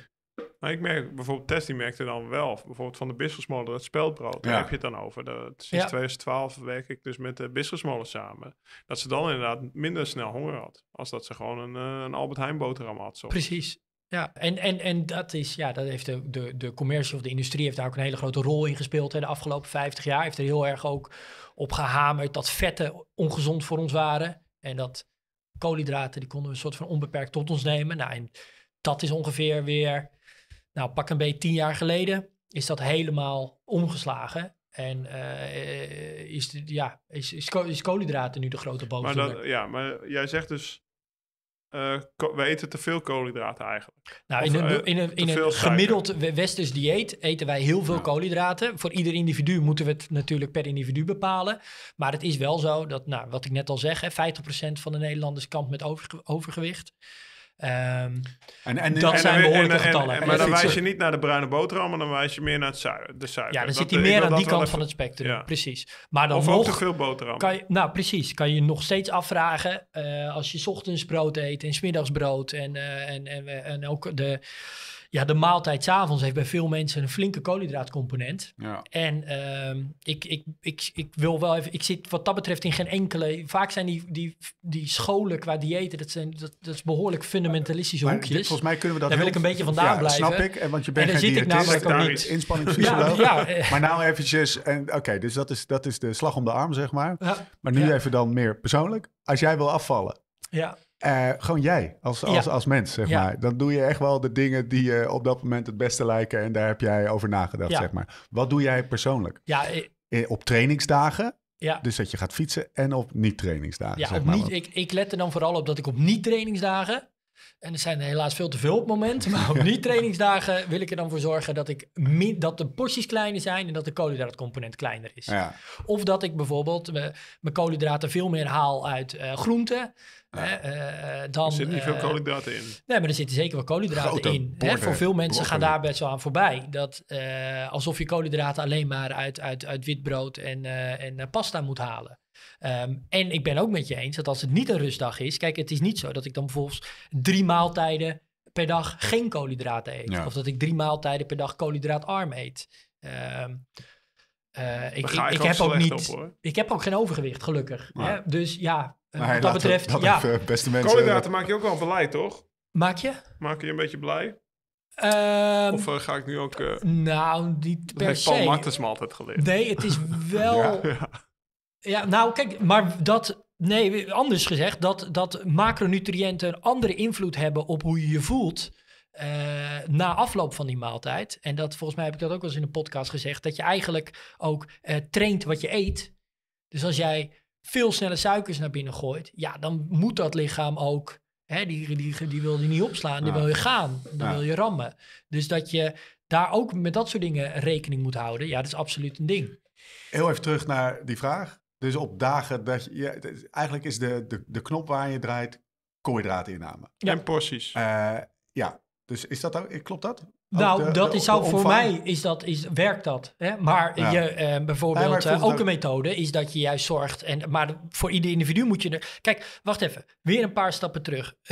Speaker 3: Maar ik merk bijvoorbeeld, Tess die merkte dan wel, bijvoorbeeld van de Bisselsmolen, het speldbrood, daar heb je het dan over. Dat, sinds 2012 werk ik dus met de Bisselsmolen samen. Dat ze dan inderdaad minder snel honger had, als dat ze gewoon een, eh, een Albert Heijn boterham had. zo Precies.
Speaker 2: Ja, en, en, en dat is, ja, dat heeft de, de, de commercie of de industrie heeft daar ook een hele grote rol in gespeeld. Hè. De afgelopen 50 jaar heeft er heel erg ook op gehamerd dat vetten ongezond voor ons waren. En dat koolhydraten, die konden we een soort van onbeperkt tot ons nemen. Nou, en dat is ongeveer weer nou, pak een beetje tien jaar geleden is dat helemaal omgeslagen. En eh, is, ja, is, is, is, koolhydraten nu de grote boosdoener. Maar dat,
Speaker 3: ja, maar jij zegt dus, uh, we eten te veel koolhydraten
Speaker 2: eigenlijk. Nou, in een, eh, in een, gemiddeld westers dieet eten wij heel veel koolhydraten. Voor ieder individu moeten we het natuurlijk per individu bepalen. Maar het is wel zo dat, nou, wat ik net al zeg, hè, 50% van de Nederlanders kampt met overgewicht. Ehm, en, en, dat zijn behoorlijke getallen. maar dan wijs je
Speaker 3: niet naar de bruine boterham, maar dan wijs je meer naar het zuiden. De zuiden. Ja, dan zit hij eh, meer aan die kant van het spectrum, precies. Maar dan of nog, te veel boterham. Kan
Speaker 2: je, nou, precies. Kan je nog steeds afvragen, eh, als je ochtends brood eet en smiddags brood en, uh, en, en, en ook de ja, de maaltijd s'avonds heeft bij veel mensen een flinke koolhydraatcomponent. Ja. En ehm, ik, ik, ik, ik wil wel even, ik zit wat dat betreft in geen enkele. Vaak zijn die, die, die scholen qua diëten, dat, zijn, dat, dat is behoorlijk fundamentalistische hoekjes. volgens mij kunnen we dat. Daar wil ik een beetje vandaan blijven. Snap ik, en want je bent geen zit ik namelijk ook niet. ja, ja, maar
Speaker 1: nou eventjes, en oké, dus dat is, dat is de slag om de arm, zeg maar. Maar nu even dan meer persoonlijk. Als jij wil afvallen. Ja. Uh, gewoon jij als, als, als mens, zeg maar. Dan doe je echt wel de dingen die je op dat moment het beste lijken. En daar heb jij over nagedacht, zeg maar. Wat doe jij persoonlijk? Ja, eh, eh, op trainingsdagen? Ja. Dus dat je gaat fietsen en op niet-trainingsdagen. Ja, zeg maar. niet,
Speaker 2: ik, ik er dan vooral op dat ik op niet-trainingsdagen en er zijn helaas veel te veel op het moment. Maar op niet-trainingsdagen wil ik er dan voor zorgen dat, ik, dat de porties kleiner zijn en dat de koolhydraatcomponent kleiner is. Ja. Of dat ik bijvoorbeeld mijn koolhydraten veel meer haal uit eh, groenten. Eh, dan, er zitten niet veel eh, koolhydraten in. Nee, maar er zitten zeker wel koolhydraten Grote in. Voor veel mensen gaan daar best wel aan voorbij. Dat, alsof je koolhydraten alleen maar uit, uit, uit wit brood en, en pasta moet halen. Ehm, en ik ben ook met je eens dat als het niet een rustdag is, kijk, het is niet zo dat ik dan bijvoorbeeld drie maaltijden per dag geen koolhydraten eet. Of dat ik drie maaltijden per dag koolhydraatarm eet. Um, uh, ik, ik, heb ook niet. ik heb ook geen overgewicht, gelukkig. hè? Dus ja, eh, wat dat betreft. ja. koolhydraten maak je ook wel blij, toch? Maak je? Maak je een
Speaker 3: beetje blij? Ehm, of eh, ga ik nu ook... Uh, nou, niet per se. heeft Paul Martens me altijd geleerd. Nee, het is wel...
Speaker 2: Ja, nou kijk, maar dat, nee, anders gezegd, dat, dat macronutriënten een andere invloed hebben op hoe je je voelt. Eh, na afloop van die maaltijd. En dat volgens mij heb ik dat ook wel eens in een podcast gezegd. Dat je eigenlijk ook uh, traint wat je eet. Dus als jij veel snelle suikers naar binnen gooit, ja, dan moet dat lichaam ook. Hè, die, die, die wil je niet opslaan, die wil je gaan, die wil je rammen. Dus dat je daar ook met dat soort dingen rekening moet houden, ja, dat is absoluut een ding.
Speaker 1: Heel even terug naar die vraag. Dus op dagen dat je... eigenlijk is de, de, de knop waar je draait koolhydraatinname. Ja. En porties. Eh, ja, dus is dat ook, klopt dat? Nou, dat is, zou voor mij
Speaker 2: is dat, is, werkt dat. Hè? Maar je, eh, bijvoorbeeld eh, ook een methode is dat je juist zorgt. En, maar voor ieder individu moet je er. Kijk, wacht even. Weer een paar stappen terug.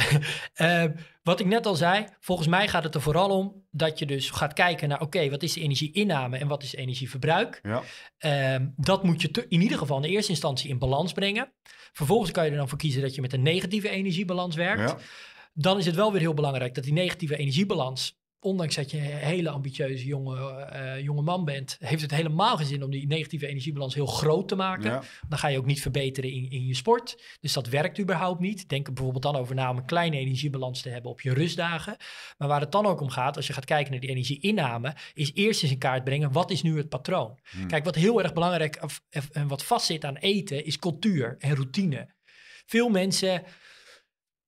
Speaker 2: Eh, wat ik net al zei, volgens mij gaat het er vooral om dat je dus gaat kijken naar: oké, wat is de energieinname en wat is energieverbruik? Ja. Ehm, dat moet je in ieder geval in eerste instantie in balans brengen. Vervolgens kan je er dan voor kiezen dat je met een negatieve energiebalans werkt. Dan is het wel weer heel belangrijk dat die negatieve energiebalans ondanks dat je een hele ambitieuze jonge, eh, jonge man bent, heeft het helemaal geen zin om die negatieve energiebalans heel groot te maken. Dan ga je ook niet verbeteren in, in je sport. Dus dat werkt überhaupt niet. Denk bijvoorbeeld dan over na om een kleine energiebalans te hebben op je rustdagen. Maar waar het dan ook om gaat, als je gaat kijken naar die energieinname, is eerst eens in kaart brengen, wat is nu het patroon? Hmm. Kijk, wat heel erg belangrijk en wat vastzit aan eten, is cultuur en routine. Veel mensen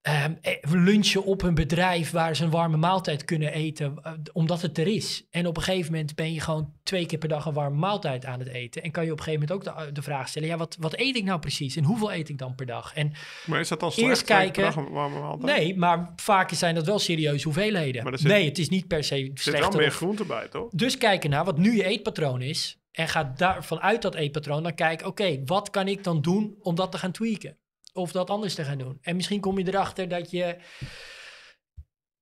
Speaker 2: Ehm, eh, lunchen op een bedrijf waar ze een warme maaltijd kunnen eten, eh, omdat het er is. En op een gegeven moment ben je gewoon twee keer per dag een warme maaltijd aan het eten. En kan je op een gegeven moment ook de, eh, de vraag stellen: ja, wat, wat eet ik nou precies? En hoeveel eet ik dan per dag? En maar is dat dan slecht, eerst kijken, dag een warme maaltijd? Nee, maar vaak zijn dat wel serieuze hoeveelheden. nee, het is niet per se slecht. Er zit wel meer groente bij, toch? Dus kijken naar wat nu je eetpatroon is. En ga daar vanuit dat eetpatroon dan kijken, oké, wat kan ik dan doen om dat te gaan tweaken? of dat anders te gaan doen. En misschien kom je erachter dat je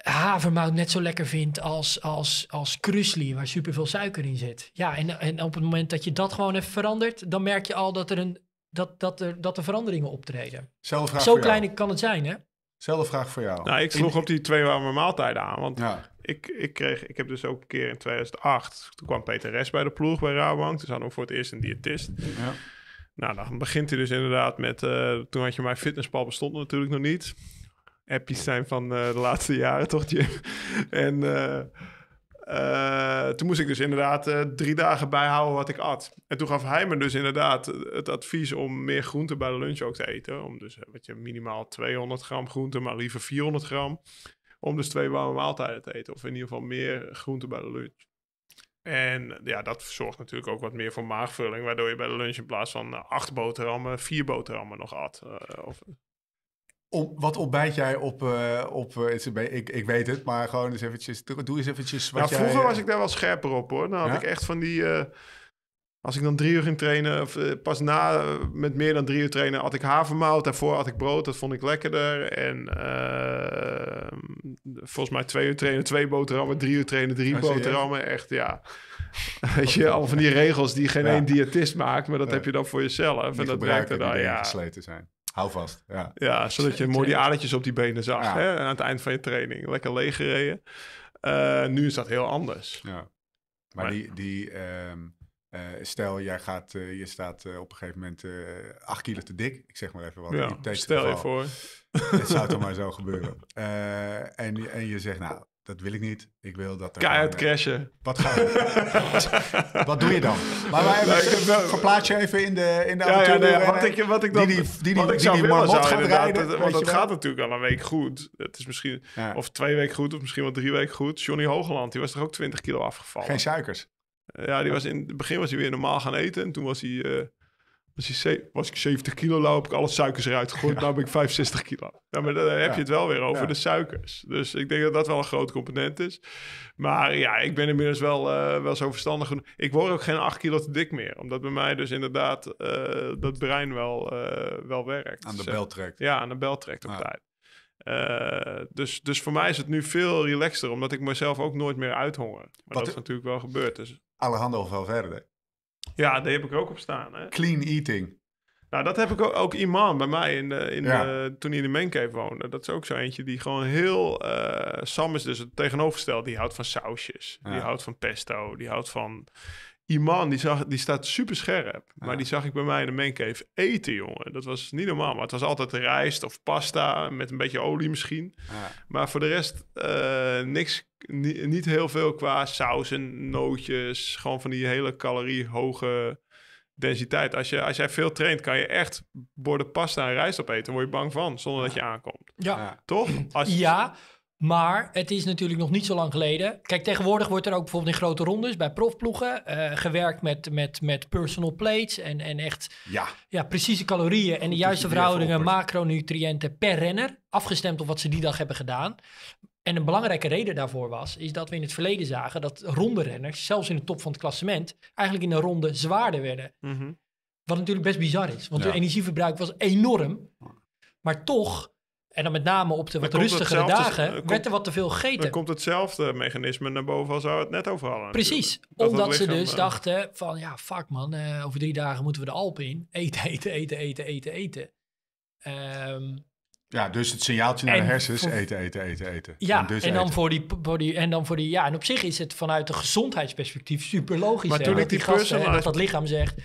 Speaker 2: havermout net zo lekker vindt als, als, als krusli, waar superveel suiker in zit. Ja, en, en op het moment dat je dat gewoon even verandert, dan merk je al dat er, een, dat, dat er, dat er veranderingen optreden. zo klein kan het zijn, hè? Zelfde vraag voor jou. Nou, ik sloeg
Speaker 3: op die twee warme maaltijden aan. Want ik, ik, kreeg, ik heb dus ook een keer in 2008... toen kwam Peter Res bij de ploeg bij Rabobank. Toen hadden we voor het eerst een diëtist. Ja. Nou, dan begint hij dus inderdaad met... Eh, toen had je mijn fitnesspal bestond natuurlijk nog niet. Happy zijn van eh, de laatste jaren, toch Jim? en eh, toen moest ik dus inderdaad drie dagen bijhouden wat ik at. En toen gaf hij me dus inderdaad het advies om meer groente bij de lunch ook te eten. Om dus wat je, minimaal 200 gram groente, maar liever 400 gram. Om dus twee warme maaltijden te eten. Of in ieder geval meer groente bij de lunch. En ja, dat zorgt natuurlijk ook wat meer voor maagvulling, waardoor je bij de lunch in plaats van eh, acht boterhammen, vier boterhammen nog at. Eh, of...
Speaker 1: wat ontbijt jij op, eh, op ik, ik weet het, maar gewoon eens eventjes, doe eens eventjes wat nou, Vroeger was
Speaker 3: ik daar wel scherper op hoor. Dan had ik echt van die als ik dan drie uur ging trainen, of eh, pas na eh, met meer dan drie uur trainen, had ik havermout. Daarvoor had ik brood, dat vond ik lekkerder. En ehm, volgens mij twee uur trainen, twee boterhammen, drie uur trainen, drie boterhammen. Echt, ja. Weet je, al van die regels die geen één diëtist maakt, maar dat heb je dan voor jezelf. en dat werkt er dan, ja. Gesleten
Speaker 1: zijn. Hou vast. Ja,
Speaker 3: ja zodat je mooi die adertjes op die benen zag. Hè? Aan het eind van je training. Lekker leeg
Speaker 1: Uh, nu is dat heel anders. Ja. Maar, die, die ehm, uh, stel, jij gaat, uh, je staat uh, op een gegeven moment acht kilo te dik. Ik zeg maar even wat. Ja, stel je voor. Het zou toch maar zo gebeuren. en, en je zegt, nou, dat wil ik niet. Ik wil dat er... Keihard crashen. Wat, ga wat doe je dan? Maar wij hebben, verplaats je even in de in de ja, ja, nee, wat, ik, wat ik dan... Die, die, die, wat ik zou willen zou dat, Want het gaat
Speaker 3: natuurlijk al een week goed. Het is misschien... Of twee weken goed, of misschien wel drie weken goed. Johnny Hogeland, die was toch ook 20 kilo afgevallen? Geen
Speaker 1: suikers ja, die was in
Speaker 3: het begin was hij weer normaal gaan eten. En toen was hij, eh, was, hij was ik 70 kilo loop nou heb ik alle suikers eruit gegooid. Ja. Nou ben ik 65 kilo. Ja, maar dan heb je het wel weer over, de suikers. Dus ik denk dat dat wel een groot component is. Maar ja, ik ben inmiddels wel, eh, wel zo verstandig. Ik word ook geen 8 kilo te dik meer. Omdat bij mij dus inderdaad eh, dat brein wel, wel werkt. Aan de bel trekt. Ja, aan de bel trekt op tijd. dus, dus voor mij is het nu veel relaxter, omdat ik mezelf ook nooit meer uithonger. Maar dat is natuurlijk wel gebeurd. Dus.
Speaker 1: Alejandro verder.
Speaker 3: Ja, die heb ik ook op staan. Hè? Clean eating. Nou, dat heb ik ook, ook bij mij in eh, in eh, toen hij in de Mancave woonde. Dat is ook zo eentje die gewoon heel... Eh, Sam is dus het tegenovergestelde. Die houdt van sausjes. Die houdt van pesto. Die houdt van Iman, die, zag, die staat super scherp. Maar die zag ik bij mij in de mancave eten, jongen. Dat was niet normaal. Maar het was altijd rijst of pasta met een beetje olie misschien. Maar voor de rest eh, niks, niet heel veel qua sausen, nootjes. Gewoon van die hele calorie-hoge densiteit. Als, je, als jij veel traint, kan je echt borden pasta en rijst opeten. word je bang van, zonder dat je aankomt. Ja. Toch? Als je... Ja,
Speaker 2: maar het is natuurlijk nog niet zo lang geleden. Kijk, tegenwoordig wordt er ook bijvoorbeeld in grote rondes bij profploegen eh, gewerkt met, met, met personal plates en, en echt ja. Ja, precieze calorieën en de juiste verhoudingen, macronutriënten per renner, afgestemd op wat ze die dag hebben gedaan. En een belangrijke reden daarvoor was, is dat we in het verleden zagen dat ronde renners, zelfs in de top van het klassement, eigenlijk in een ronde zwaarder werden. Mhm. Wat natuurlijk best bizar is, want ja. hun energieverbruik was enorm. Maar toch en dan met name op de wat rustigere dagen werd er wat te veel gegeten. Dan
Speaker 3: komt hetzelfde mechanisme naar boven als we het net over hadden. Precies, omdat ze dus eh,
Speaker 2: dachten van ja, fuck man, eh, over drie dagen moeten we de Alpen in. Eten, eten, eten, eten, eten, eten. Ehm,
Speaker 1: ja, dus het signaaltje naar de hersens, eten, eten, eten, eten. Ja, en, dus en dan, Voor
Speaker 2: die, en dan voor die, ja, en op zich is het vanuit een gezondheidsperspectief super logisch. Maar toen ik die, die dat, dat lichaam zegt,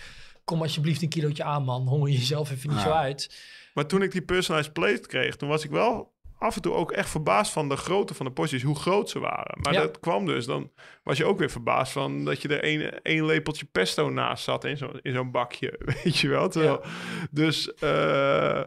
Speaker 2: kom alsjeblieft een kilootje aan man, honger jezelf even niet zo uit. Maar toen ik
Speaker 3: die personalized plate kreeg, toen was ik wel af en toe ook echt verbaasd van de grootte van de porties, hoe groot ze waren. Maar dat kwam dus, dan was je ook weer verbaasd van dat je er één, een lepeltje pesto naast zat in zo'n in bakje, weet je wel. Dus eh, eh,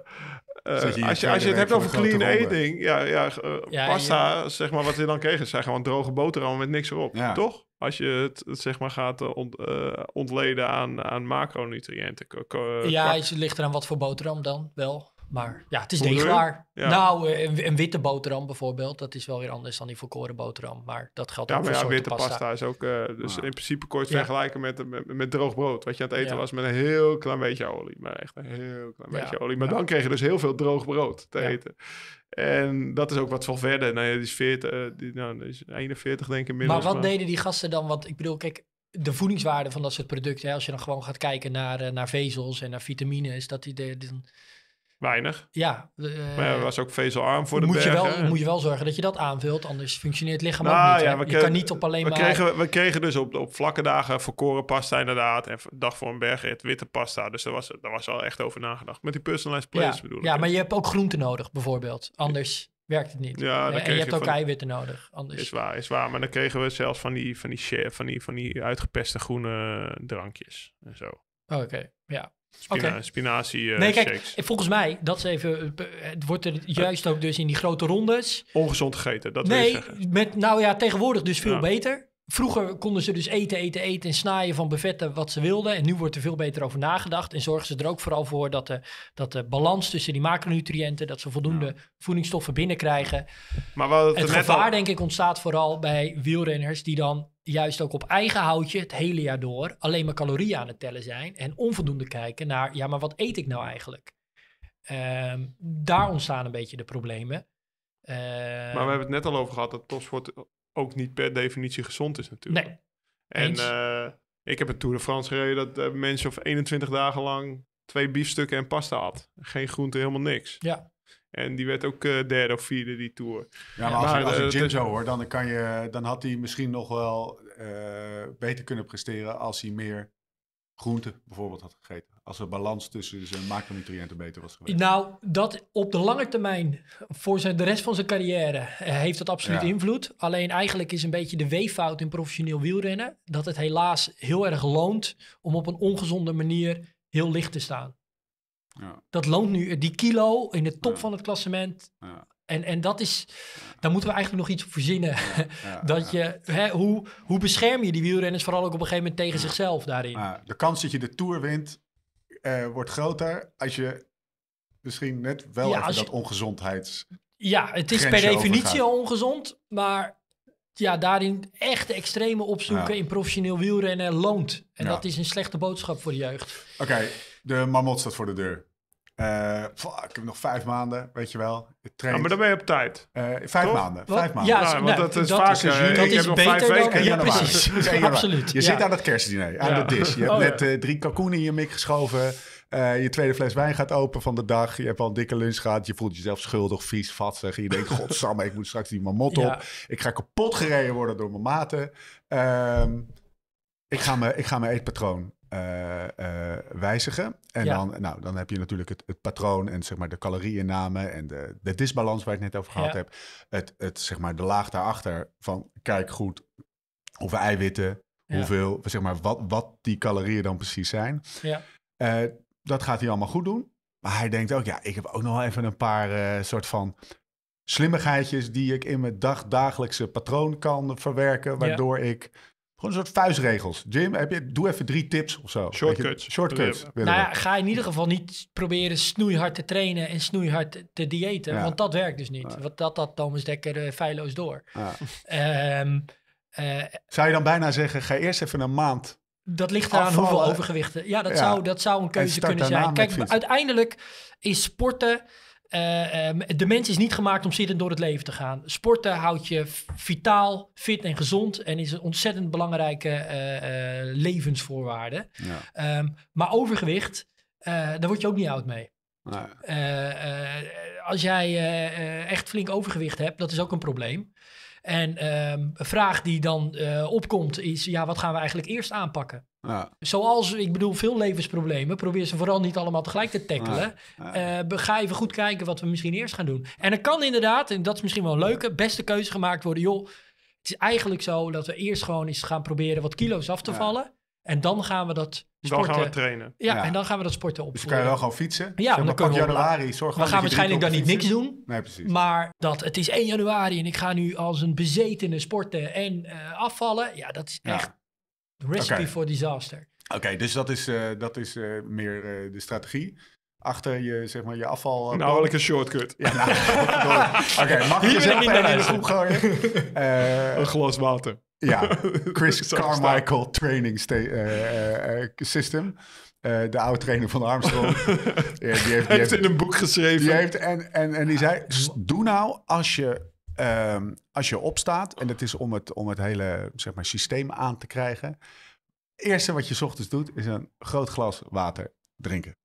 Speaker 3: als, je, als je het hebt over clean eating, ja, ja, eh, pasta, zeg maar, wat je dan kreeg, zijn gewoon droge boterhammen met niks erop, toch? Als je het, zeg maar gaat eh, ont, eh, ontleden aan, aan macronutriënten. Eh, ja, het
Speaker 2: ligt eraan wat voor boterham dan wel. Maar ja, het is deegbaar. Nou, eh, een, witte boterham bijvoorbeeld, dat is wel weer anders dan die volkoren boterham. Maar dat geldt ja, ook maar voor ja, witte pasta. is ook,
Speaker 3: eh, dus in principe kort je vergelijken met, eh, met, met, droog brood. Wat je aan het eten was met een heel klein beetje olie. Maar echt een heel klein beetje olie. Maar dan kreeg je dus heel veel droog brood te eten. En dat is ook wat van verder. Nou ja, die is, 40, die, nou, die is 41 denk ik inmiddels. Maar wat deden
Speaker 2: die gasten dan? Want ik bedoel, kijk, de voedingswaarde van dat soort producten, hè, als je dan gewoon gaat kijken naar, naar vezels en naar vitamines, dat die... de Weinig. Ja. maar er eh,
Speaker 3: was ook vezelarm voor de moet Je wel, moet
Speaker 2: je wel zorgen dat je dat aanvult, anders functioneert het lichaam ook nou niet. Ja, je kan niet op alleen we maar... Kregen,
Speaker 3: we kregen dus op, op vlakke dagen verkoren pasta inderdaad en dag voor een berg het witte pasta. Dus daar was, daar was al echt over nagedacht. Met die personalized plates bedoel ik. Ja, maar je hebt ook
Speaker 2: groenten nodig bijvoorbeeld. Anders werkt het niet. Ja, en je, hebt ook eiwitten nodig. Anders. Is
Speaker 3: waar, is waar. Maar dan kregen we zelfs van die, van die, van die, van die, van die uitgepeste groene drankjes
Speaker 2: en zo. Oké, ja. Spina Spinazie eh, nee, kijk, volgens mij, dat is even, eh, het wordt er eh. juist ook dus in die grote rondes. Ongezond gegeten, dat nee, Met, nou ja, tegenwoordig dus veel beter. Vroeger konden ze dus eten, eten, eten en snaaien van buffetten wat ze wilden. En nu wordt er veel beter over nagedacht. En zorgen ze er ook vooral voor dat de, dat de balans tussen die macronutriënten, dat ze voldoende voedingsstoffen binnenkrijgen.
Speaker 3: Maar wat het, gevaar,
Speaker 2: denk ik, ontstaat vooral bij wielrenners die dan juist ook op eigen houtje het hele jaar door alleen maar calorieën aan het tellen zijn en onvoldoende kijken naar, ja, maar wat eet ik nou eigenlijk? Ehm, daar ontstaan een beetje de problemen. Ehm, maar we hebben
Speaker 3: het net al over gehad dat topsport ook niet per definitie gezond is natuurlijk. Nee. En eh, ik heb een Tour de France gereden dat eh, mensen of 21 dagen lang twee biefstukken en pasta had. Geen groente, helemaal niks. Ja. En die werd ook eh, derde of vierde die Tour. Ja, maar als, maar, als, eh, Jim zo
Speaker 1: hoor, dan, kan je, dan had hij misschien nog wel eh, beter kunnen presteren als hij meer groente bijvoorbeeld had gegeten? Als de balans tussen zijn macronutriënten beter was geweest?
Speaker 2: Nou, dat op de lange termijn, voor zijn, de rest van zijn carrière, heeft dat absoluut invloed. Alleen eigenlijk is een beetje de weeffout in professioneel wielrennen dat het helaas heel erg loont om op een ongezonde manier heel licht te staan. Ja. Dat loont nu die kilo in de top van het klassement. Ja. En, en dat is, daar moeten we eigenlijk nog iets op verzinnen. dat je, hè, hoe, hoe bescherm je die wielrenners vooral ook op een gegeven moment tegen zichzelf daarin?
Speaker 1: de kans dat je de Tour wint eh, wordt groter als je misschien net wel even dat ongezondheids...
Speaker 2: Ja, het is per definitie ongezond, maar ja, daarin echt extreme opzoeken in professioneel wielrennen loont. En dat is een slechte boodschap voor de jeugd.
Speaker 1: Oké, de marmot staat voor de deur. Eh, ik heb nog vijf maanden, weet je wel. train. Ja, maar dan ben
Speaker 2: je op tijd. Eh, vijf maanden. Vijf maanden. Ja, nou, want nou, dat, is vaak. Is, uh, dat ik is nog vijf weken. Ja, precies. absoluut. Je zit aan het kerstdiner, aan de dish. Je hebt oh,
Speaker 1: net drie kalkoenen in je mik geschoven. je tweede fles wijn gaat open van de dag. Je hebt al een dikke lunch gehad. Je voelt jezelf schuldig, vies, vatsig. Je denkt, godsamme, ik moet straks die marmot op. Ik ga kapot gereden worden door mijn maten. Ehm, ik ga mijn eetpatroon eh, eh, wijzigen. En dan, nou, dan heb je natuurlijk het, het patroon en zeg maar de calorieënname en de, de disbalans waar ik het net over gehad heb. Het, het, zeg maar de laag daarachter van kijk goed hoeveel eiwitten, hoeveel, zeg maar wat, wat die calorieën dan precies zijn. Ja. Eh, dat gaat hij allemaal goed doen. Maar hij denkt ook, ja, ik heb ook nog even een paar soort van slimmigheidjes die ik in mijn dag, dagelijkse patroon kan verwerken, waardoor ik gewoon een soort vuistregels. Jim, heb je, doe even drie tips of zo. Shortcuts. Shortcuts. Nou ja,
Speaker 2: ga in ieder geval niet proberen snoeihard te trainen en snoeihard te diëten. Want dat werkt dus niet. Ja. dat had Thomas Dekker uh, feilloos door. Ehm, eh,
Speaker 1: zou je dan bijna zeggen, ga eerst even een maand dat ligt eraan hoeveel overgewichten. Ja, dat, Zou, dat zou een keuze kunnen zijn. Kijk,
Speaker 2: uiteindelijk is sporten eh, ehm, de mens is niet gemaakt om zittend door het leven te gaan. Sporten houdt je vitaal, fit en gezond en is een ontzettend belangrijke uh, levensvoorwaarde. Ja. Ehm, maar overgewicht, daar word je ook niet oud mee. als jij echt flink overgewicht hebt, dat is ook een probleem. En um, een vraag die dan eh, opkomt is, ja, wat gaan we eigenlijk eerst aanpakken? Ja. Zoals, ik bedoel, veel levensproblemen. Probeer ze vooral niet allemaal tegelijk te tackelen. Ja. Ja. ga even goed kijken wat we misschien eerst gaan doen. En er kan inderdaad, en dat is misschien wel een leuke, beste keuze gemaakt worden. Joh, het is eigenlijk zo dat we eerst gewoon eens gaan proberen wat kilo's af te vallen. En dan gaan we dat sporten... gaan trainen. Ja, en dan gaan we dat sporten op. Dus kan je wel gewoon fietsen. Ja, zeg, dan, dan, dan januari. Zorg we gaan waarschijnlijk dan niet niks doen. Nee, precies. Maar dat het is 1 januari en ik ga nu als een bezetene sporten en eh, afvallen. Ja, dat is echt echt recipe for disaster.
Speaker 1: Oké, dus dat is, eh, dat is eh, meer de strategie achter je, zeg maar, je afval. Uh, nou, een shortcut. Ja, nou, Oké, mag je niet naar de groep gooien? Uh, een glas water. Ja, Chris Carmichael staan. Training eh, eh, eh, System. de oude trainer van Armstrong. ja, die heeft, in een boek geschreven. Die heeft, en, en, en die zei, dus- doe nou als je, ehm, als je opstaat... en dat is om het, om het hele zeg maar, systeem aan te krijgen... eerste wat je ochtends doet, is een groot glas water drinken.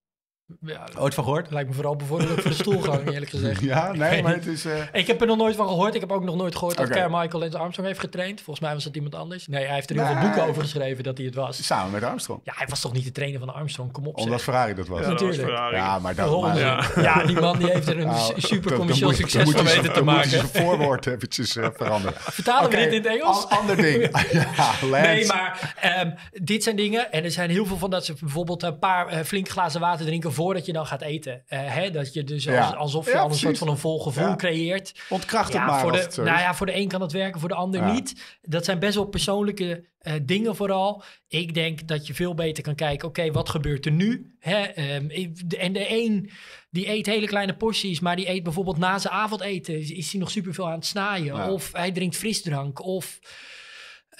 Speaker 1: Ja, Ooit van gehoord? Lijkt me vooral bijvoorbeeld voor de stoelgang, eerlijk gezegd. Ja, nee, maar het is... Eh,
Speaker 2: Ik heb er nog nooit van gehoord. Ik heb ook nog nooit gehoord dat Carmichael Lance Armstrong heeft getraind. Volgens mij was dat iemand anders. Nee, hij heeft er heel nee. boeken over geschreven dat hij het was. Samen met Armstrong. Ja, hij was toch niet de trainer van Armstrong? Kom op, Omdat Ferrari dat was. Ja, natuurlijk. ja, maar dat... Ja. die man die heeft er een nou, super commercieel succes van weten te maken. Dan moet voorwoord
Speaker 1: eventjes uh, veranderen. Vertalen we dit in het Engels? ander ding. nee, maar
Speaker 2: ehm, dit zijn dingen... En er zijn heel veel van dat ze bijvoorbeeld een paar eh, flink glazen water drinken voordat je dan gaat eten. Uh, hè, dat je dus alsof je al een soort van een vol gevoel creëert. Ontkracht het maar. Voor de, nou ja, voor de een kan het werken, voor de ander niet. Dat zijn best wel persoonlijke eh, dingen vooral. Ik denk dat je veel beter kan kijken, oké, wat gebeurt er nu? Hè? Ehm, en de een die eet hele kleine porties, maar die eet bijvoorbeeld na zijn avondeten, is, hij nog superveel aan het snaaien. Of hij drinkt frisdrank, of...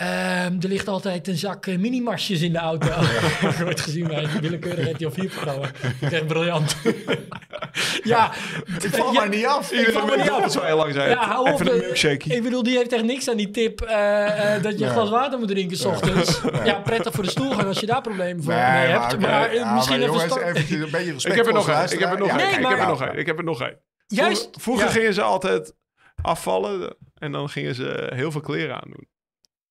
Speaker 2: Ehm, er ligt altijd een zak eh, minimasjes in de auto. Ja. Nooit gezien bij een willekeurig je 4-programma. Echt briljant. ja, ik val eh, maar niet af. Ik val maar niet af. Zo
Speaker 3: heel lang zijn. Ja, op. Eh, ik
Speaker 2: bedoel, die heeft echt niks aan die tip dat je glas water moet drinken s ochtends. Ja, prettig voor de stoelgang als je daar problemen voor mee hebt. Maar, maar misschien een beetje respect ik heb er nog een. Ik heb er nog een. Ik heb er nog een. Ik heb
Speaker 3: er nog een. Juist. Vroeger gingen ze altijd afvallen en dan gingen ze heel veel kleren aandoen